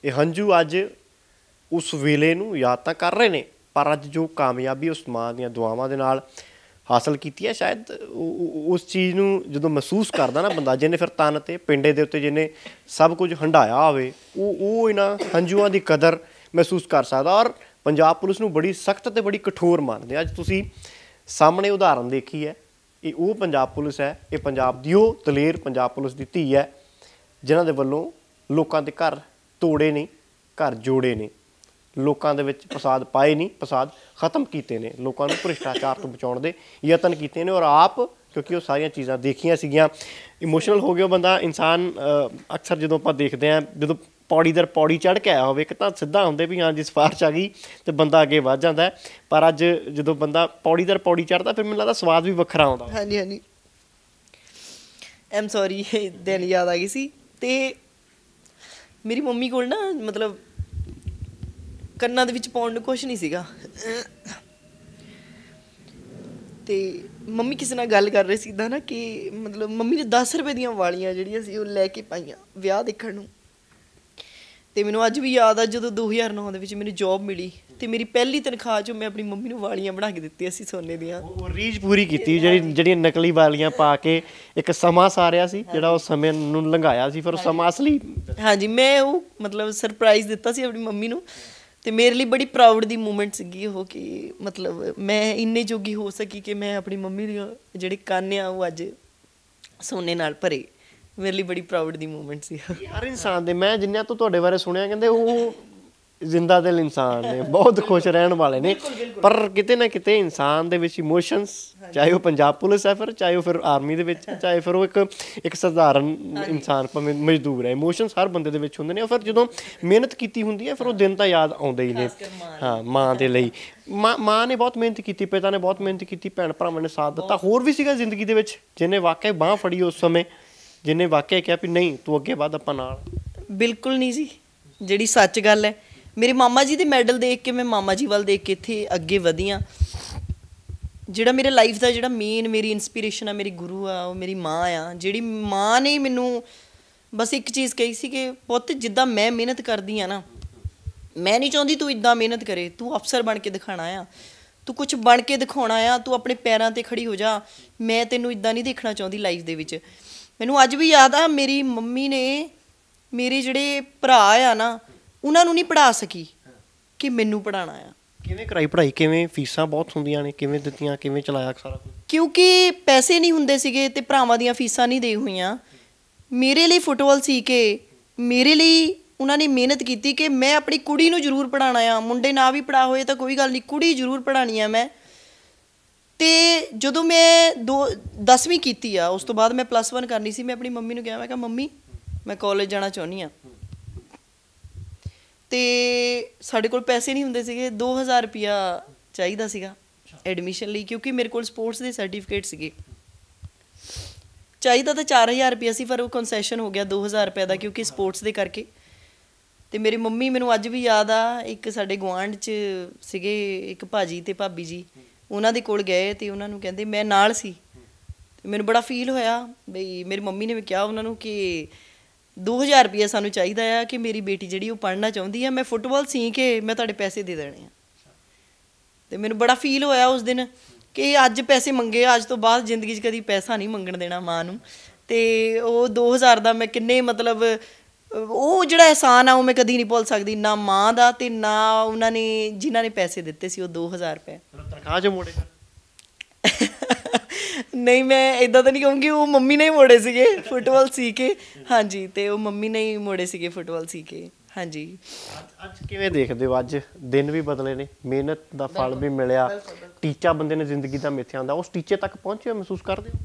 ਇਹ ਹੰਝੂ ਅੱਜ ਉਸ ਵੇਲੇ ਨੂੰ ਯਾਦ ਤਾਂ ਕਰ ਰਹੇ ਨੇ ਪਰ ਅੱਜ ਜੋ ਕਾਮਯਾਬੀ ਉਸ ਮਾਂ ਦੀਆਂ ਦੁਆਵਾਂ ਦੇ ਨਾਲ ਹਾਸਲ ਕੀਤੀ ਹੈ ਸ਼ਾਇਦ ਉਸ ਚੀਜ਼ ਨੂੰ ਜਦੋਂ ਮਹਿਸੂਸ ਕਰਦਾ ਨਾ ਬੰਦਾ ਜਿਹਨੇ ਫਿਰ ਤਨ ਤੇ ਪਿੰਡੇ ਦੇ ਉੱਤੇ ਜਿਹਨੇ ਸਭ ਕੁਝ ਹੰਡਾਇਆ ਹੋਵੇ ਉਹ ਉਹ ਇਹਨਾਂ ਹੰਝੂਆਂ ਦੀ ਕਦਰ ਮਹਿਸੂਸ ਕਰ ਸਕਦਾ ਔਰ ਪੰਜਾਬ ਪੁਲਿਸ ਨੂੰ ਬੜੀ ਸਖਤ ਤੇ ਬੜੀ ਕਠੋਰ ਮੰਨਦੇ ਅੱਜ ਤੁਸੀਂ ਸਾਹਮਣੇ ਉਦਾਹਰਨ ਦੇਖੀ ਹੈ ਇਹ ਉਹ ਪੰਜਾਬ ਪੁਲਿਸ ਹੈ ਇਹ ਪੰਜਾਬ ਦੀ ਉਹ ਦਲੇਰ ਪੰਜਾਬ ਪੁਲਿਸ ਦੀ ਧੀ ਹੈ ਜਿਨ੍ਹਾਂ ਦੇ ਵੱਲੋਂ ਲੋਕਾਂ ਦੇ ਘਰ ਤੋੜੇ ਨਹੀਂ ਘਰ ਜੋੜੇ ਨੇ ਲੋਕਾਂ ਦੇ ਵਿੱਚ ਪ੍ਰਸਾਦ ਪਾਏ ਨਹੀਂ ਪ੍ਰਸਾਦ ਖਤਮ ਕੀਤੇ ਨੇ ਲੋਕਾਂ ਨੂੰ ਭ੍ਰਿਸ਼ਟਾਚਾਰ ਤੋਂ ਬਚਾਉਣ ਦੇ ਯਤਨ ਕੀਤੇ ਨੇ ਔਰ ਆਪ ਕਿਉਂਕਿ ਉਹ ਸਾਰੀਆਂ ਚੀਜ਼ਾਂ ਦੇਖੀਆਂ ਸੀਗੀਆਂ ਇਮੋਸ਼ਨਲ ਹੋ ਗਿਆ ਬੰਦਾ ਇਨਸਾਨ ਅਕਸਰ ਜਦੋਂ ਆਪਾਂ ਦੇਖਦੇ ਆ ਜਦੋਂ ਪੌੜੀ ਦਰ ਪੌੜੀ ਚੜ ਕੇ ਆਇਆ ਹੋਵੇ ਇੱਕ ਤਾਂ ਸਿੱਧਾ ਹੁੰਦੇ ਵੀ ਹਾਂ ਜੀ ਸਫਾਰਸ਼ ਆ ਗਈ ਤੇ ਬੰਦਾ ਅੱਗੇ ਵਧ ਜਾਂਦਾ ਪਰ ਅੱਜ ਜਦੋਂ ਬੰਦਾ ਪੌੜੀ ਦਰ ਪੌੜੀ ਚੜਦਾ ਫਿਰ ਮੈਨੂੰ ਲੱਗਦਾ ਸਵਾਦ ਵੀ ਵੱਖਰਾ ਆਉਂਦਾ ਹਾਂਜੀ ਹਾਂਜੀ ਆਮ ਸੌਰੀ ਦਿਨ ਯਾਦ ਆ ਗਈ ਸੀ ਤੇ ਮੇਰੀ ਮੰਮੀ ਕੋਲ ਨਾ ਮਤਲਬ ਕੰਨਾਂ ਦੇ ਵਿੱਚ ਪਾਉਣ ਨੂੰ ਕੁਝ ਨਹੀਂ ਸੀਗਾ ਤੇ ਮੰਮੀ ਕਿਸੇ ਨਾਲ ਗੱਲ ਕਰ ਰਹੀ ਸੀ ਦਾ ਨਾ ਕਿ ਮਤਲਬ ਮੰਮੀ ਨੇ 10 ਰੁਪਏ ਦੀਆਂ ਵਾਲੀਆਂ ਜਿਹੜੀਆਂ ਸੀ ਉਹ ਲੈ ਕੇ ਪਾਈਆਂ ਵਿਆਹ ਦੇਖਣ ਨੂੰ ਤੇ ਮੈਨੂੰ ਅੱਜ ਵੀ ਯਾਦ ਆ ਜਦੋਂ 2009 ਦੇ ਵਿੱਚ ਮੈਨੂੰ ਜੌਬ ਮਿਲੀ ਤੇ ਮੇਰੀ ਪਹਿਲੀ ਤਨਖਾਹ ਜੋ ਮੈਂ ਆਪਣੀ ਮੰਮੀ ਨੂੰ ਵਾਲੀਆਂ ਬਣਾ ਕੇ ਦਿੱਤੀਆਂ ਸੀ ਸੋਨੇ ਦੀਆਂ ਉਹ ਰੀਜ ਪੂਰੀ ਕੀਤੀ ਜਿਹੜੀ ਜਿਹੜੀਆਂ ਨਕਲੀ ਵਾਲੀਆਂ ਪਾ ਕੇ ਇੱਕ ਸਮਾਂ ਸਾਰਿਆ ਸੀ ਜਿਹੜਾ ਉਹ ਸਮੇਂ ਨੂੰ ਲੰਘਾਇਆ ਸੀ ਫਿਰ ਉਹ ਸਮਾਂ ਅਸਲੀ ਹਾਂਜੀ ਮੈਂ ਉਹ ਮਤਲਬ ਸਰਪ੍ਰਾਈਜ਼ ਦਿੱਤਾ ਸੀ ਆਪਣੀ ਮੰਮੀ ਨੂੰ ਤੇ ਮੇਰੇ ਲਈ ਬੜੀ ਪ੍ਰਾਊਡ ਦੀ ਮੂਮੈਂਟ ਸੀਗੀ ਉਹ ਕਿ ਮਤਲਬ ਮੈਂ ਇੰਨੇ ਜੋਗੀ ਹੋ ਸਕੀ ਕਿ ਮੈਂ ਆਪਣੀ ਮੰਮੀ ਦੇ ਜਿਹੜੇ ਕੰਨ ਆ ਉਹ ਅੱਜ ਸੋਨੇ ਨਾਲ ਭਰੇ ਮੇਰੇ ਲਈ ਬੜੀ ਪ੍ਰਾਊਡ ਦੀ ਮੂਮੈਂਟ ਸੀ ਹਰ ਇਨਸਾਨ ਦੇ ਮੈਂ ਜਿੰਨਿਆਂ ਤੋਂ ਤੁਹਾਡੇ ਬਾਰੇ ਸੁਣਿਆ ਕਹਿੰਦੇ ਉਹ ਜ਼ਿੰਦਾ ਦਿਲ ਇਨਸਾਨ ਨੇ ਬਹੁਤ ਖੁਸ਼ ਰਹਿਣ ਵਾਲੇ ਨੇ ਪਰ ਕਿਤੇ ਨਾ ਕਿਤੇ ਇਨਸਾਨ ਦੇ ਵਿੱਚ ਇਮੋਸ਼ਨਸ ਚਾਹੇ ਉਹ ਪੰਜਾਬ ਪੁਲਿਸ ਹੈ ਫਿਰ ਚਾਹੇ ਉਹ ਫਿਰ ਆਰਮੀ ਦੇ ਵਿੱਚ ਚਾਹੇ ਫਿਰ ਉਹ ਇੱਕ ਇੱਕ ਸਧਾਰਨ ਇਨਸਾਨ ਭਾਵੇਂ ਮਜ਼ਦੂਰ ਹੈ ਇਮੋਸ਼ਨਸ ਹਰ ਬੰਦੇ ਦੇ ਵਿੱਚ ਹੁੰਦੇ ਨੇ ਫਿਰ ਜਦੋਂ ਮਿਹਨਤ ਕੀਤੀ ਹੁੰਦੀ ਹੈ ਫਿਰ ਉਹ ਦਿਨ ਤਾਂ ਯਾਦ ਆਉਂਦੇ ਹੀ ਨੇ ਹਾਂ ਮਾਂ ਦੇ ਲਈ ਮਾਂ ਨੇ ਬਹੁਤ ਮਿਹਨਤ ਕੀਤੀ ਪਿਤਾ ਨੇ ਬਹੁਤ ਮਿਹਨਤ ਕੀਤੀ ਭੈਣ ਭਰਾਵਾਂ ਨੇ ਸਾਥ ਦਿੱਤਾ ਹੋਰ ਵੀ ਸੀਗਾ ਜ਼ਿੰਦਗੀ ਦੇ ਵਿੱਚ ਜਿਨੇ ਵਾਕਿਆ ਬਾਹ ਫੜੀ ਉਸ ਸਮੇਂ ਜਿਨੇ ਵਾਕਿਆ ਕਿਹਾ ਵੀ ਨਹੀਂ ਤੂੰ ਅੱਗੇ ਵੱਧ ਆਪਾਂ ਨਾਲ ਬਿਲਕੁਲ ਨਹੀਂ ਜੀ ਜਿਹੜੀ ਸੱਚ ਗੱਲ ਹੈ ਮੇਰੇ ਮਾਮਾ ਜੀ ਦੇ ਮੈਡਲ ਦੇਖ ਕੇ ਮੈਂ ਮਾਮਾ ਜੀ ਵੱਲ ਦੇਖ ਕੇ ਇੱਥੇ ਅੱਗੇ ਵਧੀਆਂ ਜਿਹੜਾ ਮੇਰੇ ਲਾਈਫ ਦਾ ਜਿਹੜਾ ਮੇਨ ਮੇਰੀ ਇਨਸਪੀਰੇਸ਼ਨ ਆ ਮੇਰੀ ਗੁਰੂ ਆ ਉਹ ਮੇਰੀ ਮਾਂ ਆ ਜਿਹੜੀ ਮਾਂ ਨੇ ਮੈਨੂੰ ਬਸ ਇੱਕ ਚੀਜ਼ ਕਹੀ ਸੀ ਕਿ ਪੁੱਤ ਜਿੱਦਾਂ ਮੈਂ ਮਿਹਨਤ ਕਰਦੀ ਆ ਨਾ ਮੈਂ ਨਹੀਂ ਚਾਹੁੰਦੀ ਤੂੰ ਇਦਾਂ ਮਿਹਨਤ ਕਰੇ ਤੂੰ ਅਫਸਰ ਬਣ ਕੇ ਦਿਖਾਣਾ ਆ ਤੂੰ ਕੁਝ ਬਣ ਕੇ ਦਿਖਾਉਣਾ ਆ ਤੂੰ ਆਪਣੇ ਪੈਰਾਂ ਤੇ ਖੜੀ ਹੋ ਜਾ ਮੈਂ ਤੈਨੂੰ ਇਦਾਂ ਨਹੀਂ ਦੇਖਣਾ ਚਾਹੁੰਦੀ ਲਾਈਫ ਦੇ ਵਿੱਚ ਮੈਨੂੰ ਅੱਜ ਵੀ ਯਾਦ ਆ ਮੇਰੀ ਮੰਮੀ ਨੇ ਮੇਰੇ ਜਿਹੜੇ ਭਰਾ ਆ ਨਾ ਉਹਨਾਂ ਨੂੰ ਨਹੀਂ ਪੜਾ ਸਕੀ ਕਿ ਮੈਨੂੰ ਪੜਾਣਾ ਆ ਕਿਵੇਂ ਕਰਾਈ ਪੜਾਈ ਕਿਵੇਂ ਫੀਸਾਂ ਬਹੁਤ ਹੁੰਦੀਆਂ ਨੇ ਕਿਵੇਂ ਦਿੱਤੀਆਂ ਕਿਵੇਂ ਚਲਾਇਆ ਸਾਰਾ ਕੁਝ ਕਿਉਂਕਿ ਪੈਸੇ ਨਹੀਂ ਹੁੰਦੇ ਸੀਗੇ ਤੇ ਭਰਾਵਾਂ ਦੀਆਂ ਫੀਸਾਂ ਨਹੀਂ ਦੇ ਹੋਈਆਂ ਮੇਰੇ ਲਈ ਫੁੱਟਬਾਲ ਸੀ ਕਿ ਮੇਰੇ ਲਈ ਉਹਨਾਂ ਨੇ ਮਿਹਨਤ ਕੀਤੀ ਕਿ ਮੈਂ ਆਪਣੀ ਕੁੜੀ ਨੂੰ ਜ਼ਰੂਰ ਪੜਾਣਾ ਆ ਮੁੰਡੇ ਨਾ ਵੀ ਪੜਾ ਹੋਏ ਤਾਂ ਕੋਈ ਗੱਲ ਨਹੀਂ ਕੁੜੀ ਜ਼ਰੂਰ ਪੜਾਣੀ ਆ ਮੈਂ ਤੇ ਜਦੋਂ ਮੈਂ 10ਵੀਂ ਕੀਤੀ ਆ ਉਸ ਤੋਂ ਬਾਅਦ ਮੈਂ ਪਲੱਸ 1 ਕਰਨੀ ਸੀ ਮੈਂ ਆਪਣੀ ਮੰਮੀ ਨੂੰ ਕਿਹਾ ਮੈਂ ਕਿਹਾ ਮੰਮੀ ਮੈਂ ਕਾਲਜ ਜਾਣਾ ਚਾਹੁੰਦੀ ਆ ਤੇ ਸਾਡੇ ਕੋਲ ਪੈਸੇ ਨਹੀਂ ਹੁੰਦੇ ਸੀਗੇ 2000 ਰੁਪਿਆ ਚਾਹੀਦਾ ਸੀਗਾ ਐਡਮਿਸ਼ਨ ਲਈ ਕਿਉਂਕਿ ਮੇਰੇ ਕੋਲ ਸਪੋਰਟਸ ਦੇ ਸਰਟੀਫਿਕੇਟ ਸੀਗੇ ਚਾਹੀਦਾ ਤਾਂ 4000 ਰੁਪਿਆ ਸੀ ਪਰ ਉਹ ਕਨਸੈਸ਼ਨ ਹੋ ਗਿਆ 2000 ਰੁਪਏ ਦਾ ਕਿਉਂਕਿ ਸਪੋਰਟਸ ਦੇ ਕਰਕੇ ਤੇ ਮੇਰੀ ਮੰਮੀ ਮੈਨੂੰ ਅੱਜ ਵੀ ਯਾਦ ਆ ਇੱਕ ਸਾਡੇ ਗਵਾਂਢ 'ਚ ਸੀਗੇ ਇੱਕ ਭਾਜੀ ਤੇ ਭਾਬੀ ਜੀ ਉਹਨਾਂ ਦੇ ਕੋਲ ਗਏ ਤੇ ਉਹਨਾਂ ਨੂੰ ਕਹਿੰਦੇ ਮੈਂ ਨਾਲ ਸੀ ਤੇ ਮੈਨੂੰ ਬੜਾ ਫੀਲ ਹੋਇਆ ਬਈ ਮੇਰੀ ਮੰਮੀ ਨੇ ਵੀ ਕਿਹਾ ਉਹਨਾਂ ਨੂੰ ਕਿ 2000 ਰੁਪਏ ਸਾਨੂੰ ਚਾਹੀਦਾ ਆ ਕਿ ਮੇਰੀ ਬੇਟੀ ਜਿਹੜੀ ਉਹ ਪੜ੍ਹਨਾ ਚਾਹੁੰਦੀ ਆ ਮੈਂ ਫੁੱਟਬਾਲ ਸੀ ਕੇ ਮੈਂ ਤੁਹਾਡੇ ਪੈਸੇ ਦੇ ਦੇਣੇ ਆ ਤੇ ਮੈਨੂੰ ਬੜਾ ਫੀਲ ਹੋਇਆ ਉਸ ਦਿਨ ਕਿ ਅੱਜ ਪੈਸੇ ਮੰਗੇ ਅੱਜ ਤੋਂ ਬਾਅਦ ਜ਼ਿੰਦਗੀ 'ਚ ਕਦੀ ਪੈਸਾ ਨਹੀਂ ਮੰਗਣ ਦੇਣਾ ਮਾਂ ਨੂੰ ਤੇ ਉਹ 2000 ਦਾ ਮੈਂ ਕਿੰਨੇ ਮਤਲਬ ਉਹ ਜਿਹੜਾ ਅਹਿਸਾਨ ਆ ਉਹ ਮੈਂ ਕਦੀ ਨਹੀਂ ਭੁੱਲ ਸਕਦੀ ਨਾ ਮਾਂ ਦਾ ਤੇ ਨਾ ਉਹਨਾਂ ਨੇ ਜਿਨ੍ਹਾਂ ਨੇ ਪੈਸੇ ਦਿੱਤੇ ਸੀ ਉਹ 2000 ਰੁਪਏ ਜੋ ਮੋੜੇ ਨਹੀਂ ਮੈਂ ਇਦਾਂ ਤਾਂ ਨਹੀਂ ਕਹੂੰਗੀ ਉਹ ਮੰਮੀ ਨੇ ਹੀ ਮੋੜੇ ਸੀਗੇ ਫੁੱਟਬਾਲ ਸੀ ਕੇ ਹਾਂਜੀ ਤੇ ਉਹ ਮੰਮੀ ਨੇ ਹੀ ਮੋੜੇ ਸੀਗੇ ਫੁੱਟਬਾਲ ਸੀ ਕੇ ਹਾਂਜੀ ਅੱਜ ਕਿਵੇਂ ਦੇਖਦੇ ਹੋ ਅੱਜ ਦਿਨ ਵੀ ਬਦਲੇ ਨੇ ਮਿਹਨਤ ਦਾ ਫਲ ਵੀ ਮਿਲਿਆ ਟੀਚਾ ਬੰਦੇ ਨੇ ਜ਼ਿੰਦਗੀ ਦਾ ਮਿੱਥਿਆ ਹੁੰਦਾ ਉਸ ਟੀਚੇ ਤੱਕ ਪਹੁੰਚੇ ਮਹਿਸੂਸ ਕਰਦੇ ਹੋ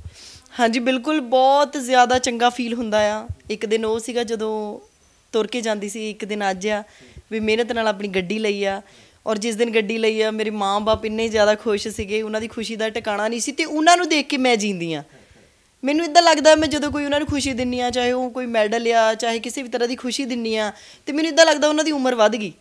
ਹਾਂਜੀ ਬਿਲਕੁਲ ਬਹੁਤ ਜ਼ਿਆਦਾ ਚੰਗਾ ਫੀਲ ਹੁੰਦਾ ਆ ਇੱਕ ਦਿਨ ਉਹ ਸੀਗਾ ਜਦੋਂ ਤੁਰ ਕੇ ਜਾਂਦੀ ਸੀ ਇੱਕ ਦਿਨ ਅੱਜ ਆ ਵੀ ਮਿਹਨਤ ਨਾਲ ਆਪਣੀ ਗੱਡੀ ਲਈ ਆ ਔਰ ਜਿਸ ਦਿਨ ਗੱਡੀ ਲਈ ਆ ਮੇਰੇ ਮਾਂ-ਬਾਪ ਇੰਨੇ ਜ਼ਿਆਦਾ ਖੁਸ਼ ਸੀਗੇ ਉਹਨਾਂ ਦੀ ਖੁਸ਼ੀ ਦਾ ਟਿਕਾਣਾ ਨਹੀਂ ਸੀ ਤੇ ਉਹਨਾਂ ਨੂੰ ਦੇਖ ਕੇ ਮੈਂ ਜੀਂਦੀ ਆ ਮੈਨੂੰ ਇਦਾਂ ਲੱਗਦਾ ਮੈਂ ਜਦੋਂ ਕੋਈ ਉਹਨਾਂ ਨੂੰ ਖੁਸ਼ੀ ਦਿੰਨੀ ਆ ਚਾਹੇ ਉਹ ਕੋਈ ਮੈਡਲ ਆ ਚਾਹੇ ਕਿਸੇ ਵੀ ਤਰ੍ਹਾਂ ਦੀ ਖੁਸ਼ੀ ਦਿੰਨੀ ਆ ਤੇ ਮੈਨੂੰ ਇਦਾਂ ਲੱਗਦਾ ਉਹਨਾਂ ਦੀ ਉਮਰ ਵੱਧ ਗਈ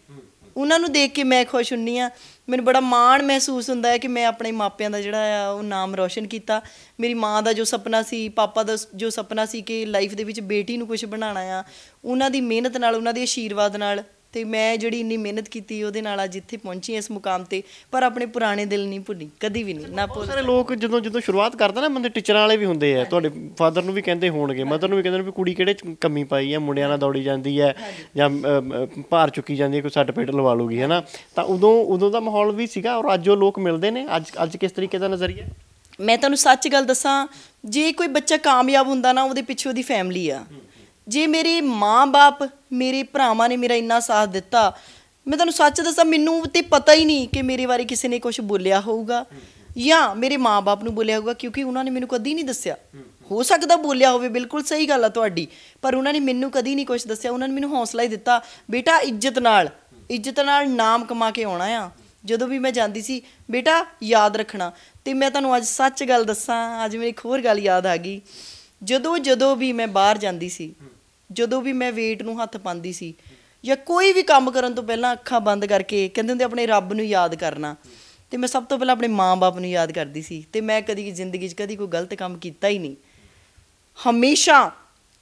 ਉਹਨਾਂ ਨੂੰ ਦੇਖ ਕੇ ਮੈਂ ਖੁਸ਼ ਹੁੰਨੀ ਆ ਮੈਨੂੰ ਬੜਾ ਮਾਣ ਮਹਿਸੂਸ ਹੁੰਦਾ ਹੈ ਕਿ ਮੈਂ ਆਪਣੇ ਮਾਪਿਆਂ ਦਾ ਜਿਹੜਾ ਆ ਉਹ ਨਾਮ ਰੌਸ਼ਨ ਕੀਤਾ ਮੇਰੀ ਮਾਂ ਦਾ ਜੋ ਸੁਪਨਾ ਸੀ ਪਾਪਾ ਦਾ ਜੋ ਸੁਪਨਾ ਸੀ ਕਿ ਲਾਈਫ ਦੇ ਵਿੱਚ ਬੇਟੀ ਨੂੰ ਕੁਝ ਬਣਾਉਣਾ ਆ ਉਹਨਾਂ ਦੀ ਮਿਹਨਤ ਨਾਲ ਉਹਨਾਂ ਦੇ ਅਸ਼ੀਰਵਾਦ ਨਾਲ ਤੇ ਮੈਂ ਜਿਹੜੀ ਇੰਨੀ ਮਿਹਨਤ ਕੀਤੀ ਉਹਦੇ ਨਾਲ ਅੱਜ ਇੱਥੇ ਪਹੁੰਚੀ ਇਸ ਮੁਕਾਮ ਤੇ ਪਰ ਆਪਣੇ ਪੁਰਾਣੇ ਦਿਲ ਨਹੀਂ ਭੁੱਲੀ ਕਦੀ ਵੀ ਨਹੀਂ ਨਾ ਭੁੱਲ ਸਾਰੇ ਲੋਕ ਜਦੋਂ ਜਦੋਂ ਸ਼ੁਰੂਆਤ ਕਰਦਾ ਨਾ ਬੰਦੇ ਟੀਚਰਾਂ ਵਾਲੇ ਵੀ ਹੁੰਦੇ ਆ ਤੁਹਾਡੇ ਫਾਦਰ ਨੂੰ ਵੀ ਕਹਿੰਦੇ ਹੋਣਗੇ ਮਦਰ ਨੂੰ ਵੀ ਕਹਿੰਦੇ ਨੇ ਵੀ ਕੁੜੀ ਕਿਹੜੇ ਕਮੀ ਪਾਈ ਆ ਮੁੰਡਿਆਂ ਨਾਲ ਦੌੜੀ ਜਾਂਦੀ ਹੈ ਜਾਂ ਭਾਰ ਚੁੱਕੀ ਜਾਂਦੀ ਹੈ ਕੋਈ ਸੱਟ ਪੇਟ ਲਵਾ ਲੂਗੀ ਹੈਨਾ ਤਾਂ ਉਦੋਂ ਉਦੋਂ ਦਾ ਮਾਹੌਲ ਵੀ ਸੀਗਾ ਔਰ ਅੱਜ ਉਹ ਲੋਕ ਮਿਲਦੇ ਨੇ ਅੱਜ ਅੱਜ ਕਿਸ ਤਰੀਕੇ ਦਾ ਨਜ਼ਰੀਆ ਮੈਂ ਤੁਹਾਨੂੰ ਸੱਚ ਗੱਲ ਦੱਸਾਂ ਜੇ ਕੋਈ ਬੱਚਾ ਕਾਮਯਾਬ ਹੁੰਦਾ ਨਾ ਉਹਦੇ ਪਿੱਛੇ ਉਹਦੀ ਫੈਮਿਲੀ ਆ ਜੇ ਮੇਰੇ ਮਾਂ-ਬਾਪ ਮੇਰੇ ਭਰਾਵਾਂ ਨੇ ਮੇਰਾ ਇੰਨਾ ਸਾਥ ਦਿੱਤਾ ਮੈਂ ਤੁਹਾਨੂੰ ਸੱਚ ਦੱਸਾਂ ਮੈਨੂੰ ਤੇ ਪਤਾ ਹੀ ਨਹੀਂ ਕਿ ਮੇਰੇ ਬਾਰੇ ਕਿਸੇ ਨੇ ਕੁਝ ਬੋਲਿਆ ਹੋਊਗਾ ਜਾਂ ਮੇਰੇ ਮਾਂ-ਬਾਪ ਨੂੰ ਬੋਲਿਆ ਹੋਊਗਾ ਕਿਉਂਕਿ ਉਹਨਾਂ ਨੇ ਮੈਨੂੰ ਕਦੀ ਨਹੀਂ ਦੱਸਿਆ ਹੋ ਸਕਦਾ ਬੋਲਿਆ ਹੋਵੇ ਬਿਲਕੁਲ ਸਹੀ ਗੱਲ ਆ ਤੁਹਾਡੀ ਪਰ ਉਹਨਾਂ ਨੇ ਮੈਨੂੰ ਕਦੀ ਨਹੀਂ ਕੁਝ ਦੱਸਿਆ ਉਹਨਾਂ ਨੇ ਮੈਨੂੰ ਹੌਸਲਾ ਹੀ ਦਿੱਤਾ ਬੇਟਾ ਇੱਜ਼ਤ ਨਾਲ ਇੱਜ਼ਤ ਨਾਲ ਨਾਮ ਕਮਾ ਕੇ ਆਉਣਾ ਆ ਜਦੋਂ ਵੀ ਮੈਂ ਜਾਂਦੀ ਸੀ ਬੇਟਾ ਯਾਦ ਰੱਖਣਾ ਤੇ ਮੈਂ ਤੁਹਾਨੂੰ ਅੱਜ ਸੱਚ ਗੱਲ ਦੱਸਾਂ ਅੱਜ ਮੇਰੀ ਖੋਰ ਗੱਲ ਯਾਦ ਆ ਗਈ ਜਦੋਂ ਜਦੋਂ ਵੀ ਮੈਂ ਬਾਹਰ ਜਾਂਦੀ ਸੀ ਜਦੋਂ ਵੀ ਮੈਂ weight ਨੂੰ ਹੱਥ ਪਾਉਂਦੀ ਸੀ ਜਾਂ ਕੋਈ ਵੀ ਕੰਮ ਕਰਨ ਤੋਂ ਪਹਿਲਾਂ ਅੱਖਾਂ ਬੰਦ ਕਰਕੇ ਕਹਿੰਦੇ ਹੁੰਦੇ ਆਪਣੇ ਰੱਬ ਨੂੰ ਯਾਦ ਕਰਨਾ ਤੇ ਮੈਂ ਸਭ ਤੋਂ ਪਹਿਲਾਂ ਆਪਣੇ ਮਾਂ-ਬਾਪ ਨੂੰ ਯਾਦ ਕਰਦੀ ਸੀ ਤੇ ਮੈਂ ਕਦੀ ਜ਼ਿੰਦਗੀ 'ਚ ਕਦੀ ਕੋਈ ਗਲਤ ਕੰਮ ਕੀਤਾ ਹੀ ਨਹੀਂ ਹਮੇਸ਼ਾ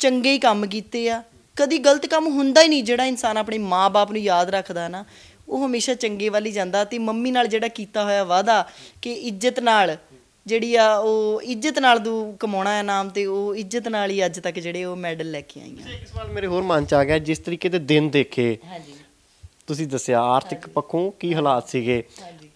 ਚੰਗੇ ਹੀ ਕੰਮ ਕੀਤੇ ਆ ਕਦੀ ਗਲਤ ਕੰਮ ਹੁੰਦਾ ਹੀ ਨਹੀਂ ਜਿਹੜਾ ਇਨਸਾਨ ਆਪਣੇ ਮਾਂ-ਬਾਪ ਨੂੰ ਯਾਦ ਰੱਖਦਾ ਨਾ ਉਹ ਹਮੇਸ਼ਾ ਚੰਗੇ ਵੱਲ ਹੀ ਜਾਂਦਾ ਤੇ ਮੰਮੀ ਨਾਲ ਜਿਹੜਾ ਕੀਤਾ ਹੋਇਆ ਵਾਅਦਾ ਕਿ ਇੱਜ਼ਤ ਨਾਲ ਜਿਹੜੀ ਆ ਉਹ ਇੱਜ਼ਤ ਨਾਲ ਦੂ ਕਮਾਉਣਾ ਹੈ ਨਾਮ ਤੇ ਉਹ ਇੱਜ਼ਤ ਨਾਲ ਹੀ ਅੱਜ ਤੱਕ ਜਿਹੜੇ ਉਹ ਮੈਡਲ ਲੈ ਕੇ ਆਈਆਂ ਇੱਕ ਸਵਾਲ ਮੇਰੇ ਹੋਰ ਮਨ ਚ ਆ ਗਿਆ ਜਿਸ ਤਰੀਕੇ ਤੇ ਦਿਨ ਦੇਖੇ ਹਾਂਜੀ ਤੁਸੀਂ ਦੱਸਿਆ ਆਰਥਿਕ ਪੱਖੋਂ ਕੀ ਹਾਲਾਤ ਸੀਗੇ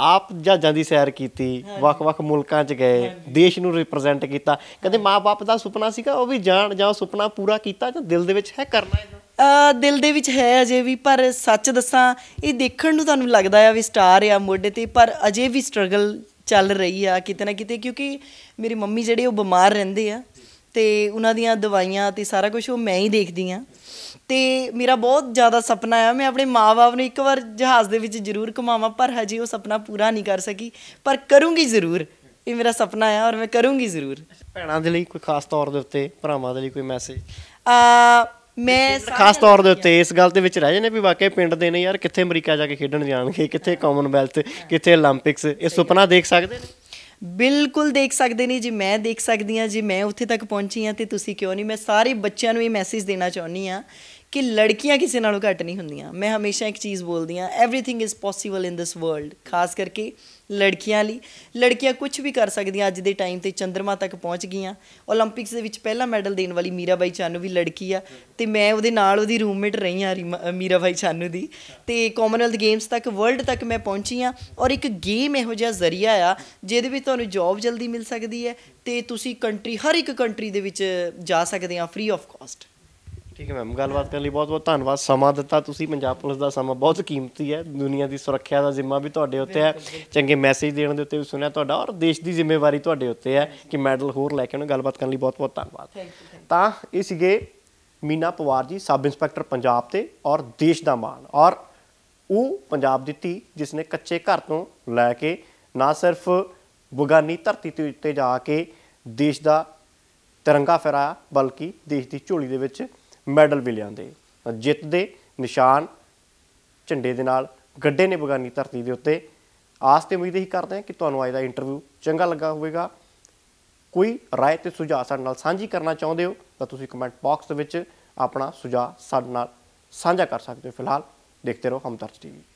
ਆਪ ਜਹਾਜ਼ਾਂ ਦੀ ਸੈਰ ਕੀਤੀ ਵੱਖ-ਵੱਖ ਮੁਲਕਾਂ 'ਚ ਗਏ ਦੇਸ਼ ਨੂੰ ਰਿਪਰੈਜ਼ੈਂਟ ਕੀਤਾ ਕਹਿੰਦੇ ਮਾਪੇ ਦਾ ਸੁਪਨਾ ਸੀਗਾ ਉਹ ਵੀ ਜਾਣ ਜਾਂ ਸੁਪਨਾ ਪੂਰਾ ਕੀਤਾ ਜਾਂ ਦਿਲ ਦੇ ਵਿੱਚ ਹੈ ਕਰਨਾ ਅ ਦਿਲ ਦੇ ਵਿੱਚ ਹੈ ਅਜੇ ਵੀ ਪਰ ਸੱਚ ਦੱਸਾਂ ਇਹ ਦੇਖਣ ਨੂੰ ਤੁਹਾਨੂੰ ਲੱਗਦਾ ਆ ਵੀ ਸਟਾਰ ਆ ਮੋਢੇ ਤੇ ਪਰ ਅਜੇ ਵੀ ਸਟਰਗਲ ਚੱਲ ਰਹੀ ਆ ਕਿਤੇ ਨਾ ਕਿਤੇ ਕਿਉਂਕਿ ਮੇਰੀ ਮੰਮੀ ਜਿਹੜੇ ਉਹ ਬਿਮਾਰ ਰਹਿੰਦੇ ਆ ਤੇ ਉਹਨਾਂ ਦੀਆਂ ਦਵਾਈਆਂ ਤੇ ਸਾਰਾ ਕੁਝ ਉਹ ਮੈਂ ਹੀ ਦੇਖਦੀ ਆ ਤੇ ਮੇਰਾ ਬਹੁਤ ਜ਼ਿਆਦਾ ਸੁਪਨਾ ਆ ਮੈਂ ਆਪਣੇ ਮਾਪੇ ਨੂੰ ਇੱਕ ਵਾਰ ਜਹਾਜ਼ ਦੇ ਵਿੱਚ ਜ਼ਰੂਰ ਕਮਾਵਾਂ ਪਰ ਹਜੇ ਉਹ ਸੁਪਨਾ ਪੂਰਾ ਨਹੀਂ ਕਰ ਸਕੀ ਪਰ ਕਰੂੰਗੀ ਜ਼ਰੂਰ ਇਹ ਮੇਰਾ ਸੁਪਨਾ ਆ ਔਰ ਮੈਂ ਕਰੂੰਗੀ ਜ਼ਰੂਰ ਭੈਣਾਂ ਦੇ ਲਈ ਕੋਈ ਖਾਸ ਤੌਰ ਦੇ ਉੱਤੇ ਭਰਾਵਾਂ ਦੇ ਲਈ ਕੋਈ ਮੈਸੇਜ ਆ ਮੈਂ ਖਾਸ ਤੌਰ ਦੇ ਉੱਤੇ ਇਸ ਗੱਲ ਦੇ ਵਿੱਚ ਰਹਿ ਜਾਂਦੇ ਵੀ ਵਾਕਿਆ ਪਿੰਡ ਦੇ ਨੇ ਯਾਰ ਕਿੱਥੇ ਅਮਰੀਕਾ ਜਾ ਕੇ ਖੇਡਣ ਜਾਣਗੇ ਕਿੱਥੇ ਕਾਮਨਵੈਲਥ ਕਿੱਥੇ 올림픽ਸ ਇਹ ਸੁਪਨਾ ਦੇਖ ਸਕਦੇ ਨੇ ਬਿਲਕੁਲ ਦੇਖ ਸਕਦੇ ਨੇ ਜੀ ਮੈਂ ਦੇਖ ਸਕਦੀ ਆ ਜੀ ਮੈਂ ਉੱਥੇ ਤੱਕ ਪਹੁੰਚੀ ਆ ਤੇ ਤੁਸੀਂ ਕਿਉਂ ਨਹੀਂ ਮੈਂ ਸਾਰੇ ਬੱਚਿਆਂ ਨੂੰ ਇਹ ਮੈਸੇਜ ਦੇਣਾ ਚਾਹੁੰਦੀ ਆ ਕਿ ਲੜਕੀਆਂ ਕਿਸੇ ਨਾਲੋਂ ਘੱਟ ਨਹੀਂ ਹੁੰਦੀਆਂ ਮੈਂ ਹਮੇਸ਼ਾ ਇੱਕ ਚੀਜ਼ ਬੋਲਦੀ ਆ everything is possible in this world ਖਾਸ ਕਰਕੇ ਲੜਕੀਆਂ ਲਈ ਲੜਕੀਆਂ ਕੁਝ ਵੀ ਕਰ ਸਕਦੀਆਂ ਅੱਜ ਦੇ ਟਾਈਮ ਤੇ ਚੰਦਰਮਾ ਤੱਕ ਪਹੁੰਚ ਗਈਆਂ 올림픽ਸ ਦੇ ਵਿੱਚ ਪਹਿਲਾ ਮੈਡਲ ਦੇਣ ਵਾਲੀ ਮੀਰਾਬਾਈ ਚਾਨੂ ਵੀ ਲੜਕੀ ਆ ਤੇ ਮੈਂ ਉਹਦੇ ਨਾਲ ਉਹਦੀ ਰੂਮਮੇਟ ਰਹੀ ਆ ਮੀਰਾਬਾਈ ਚਾਨੂ ਦੀ ਤੇ ਕਾਮਨਵੈਲਥ ਗੇਮਸ ਤੱਕ ਵਰਲਡ ਤੱਕ ਮੈਂ ਪਹੁੰਚੀ ਆ ਔਰ ਇੱਕ ਗੇਮ ਇਹੋ ਜਿਹਾ ਜ਼ਰੀਆ ਆ ਜਿਹਦੇ ਵਿੱਚ ਤੁਹਾਨੂੰ ਜੌਬ ਜਲਦੀ ਮਿਲ ਸਕਦੀ ਹੈ ਤੇ ਤੁਸੀਂ ਕੰਟਰੀ ਹਰ ਇੱਕ ਕੰਟਰੀ ਦੇ ਵਿੱਚ ਜਾ ਸਕਦੇ ਆ ਫ੍ਰੀ ਆਫ ਕਾਸਟ ਠੀਕ ਹੈ ਮੈਮ ਗੱਲਬਾਤ ਕਰਨ ਲਈ ਬਹੁਤ ਬਹੁਤ ਧੰਨਵਾਦ ਸਮਾਂ ਦਿੱਤਾ ਤੁਸੀਂ ਪੰਜਾਬ ਪੁਲਿਸ ਦਾ ਸਮਾਂ ਬਹੁਤ ਕੀਮਤੀ ਹੈ ਦੁਨੀਆ ਦੀ ਸੁਰੱਖਿਆ ਦਾ ਜ਼ਿੰਮਾ ਵੀ ਤੁਹਾਡੇ ਉੱਤੇ ਹੈ ਚੰਗੇ ਮੈਸੇਜ ਦੇਣ ਦੇ ਉੱਤੇ ਵੀ ਸੁਣਿਆ ਤੁਹਾਡਾ ਔਰ ਦੇਸ਼ ਦੀ ਜ਼ਿੰਮੇਵਾਰੀ ਤੁਹਾਡੇ ਉੱਤੇ ਹੈ ਕਿ ਮੈਡਲ ਹੋਰ ਲੈ ਕੇ ਉਹਨਾਂ ਗੱਲਬਾਤ ਕਰਨ ਲਈ ਬਹੁਤ ਬਹੁਤ ਧੰਨਵਾਦ ਤਾਂ ਇਹ ਸੀਗੇ ਮੀਨਾ ਪਵਾਰ ਜੀ ਸਬ ਇੰਸਪੈਕਟਰ ਪੰਜਾਬ ਤੇ ਔਰ ਦੇਸ਼ ਦਾ ਮਾਣ ਔਰ ਉਹ ਪੰਜਾਬ ਦੀ ਧੀ ਜਿਸ ਨੇ ਕੱਚੇ ਘਰ ਤੋਂ ਲੈ ਕੇ ਨਾ ਸਿਰਫ ਬੁਗਾਨੀ ਧਰਤੀ ਤੇ ਉੱਤੇ ਜਾ ਕੇ ਦੇਸ਼ ਦਾ ਤਿਰੰਗਾ ਫਹਿਰਾਇਆ ਬਲਕਿ ਦੇਸ਼ ਦੀ ਝੋਲੀ ਦੇ ਵਿੱਚ ਮੈਡਲ ਵੀ ਲਿਆਂਦੇ ਜਿੱਤ ਦੇ ਨਿਸ਼ਾਨ ਝੰਡੇ ਦੇ ਨਾਲ ਗੱਡੇ ਨੇ ਬਗਾਨੀ ਧਰਤੀ ਦੇ ਉੱਤੇ ਆਸ ਤੇ ਉਮੀਦ ਹੀ ਕਰਦੇ ਹਾਂ ਕਿ ਤੁਹਾਨੂੰ ਅੱਜ ਦਾ ਇੰਟਰਵਿਊ ਚੰਗਾ ਲੱਗਾ ਹੋਵੇਗਾ ਕੋਈ رائے ਤੇ ਸੁਝਾਅ ਸਾਡੇ ਨਾਲ ਸਾਂਝੀ ਕਰਨਾ ਚਾਹੁੰਦੇ ਹੋ ਤਾਂ ਤੁਸੀਂ ਕਮੈਂਟ ਬਾਕਸ ਦੇ ਵਿੱਚ ਆਪਣਾ ਸੁਝਾਅ ਸਾਡੇ ਨਾਲ ਸਾਂਝਾ ਕਰ ਸਕਦੇ ਹੋ ਫਿਲਹਾਲ ਦੇਖਦੇ ਰਹੋ ਹਮਦਰਦ ਟੀਵੀ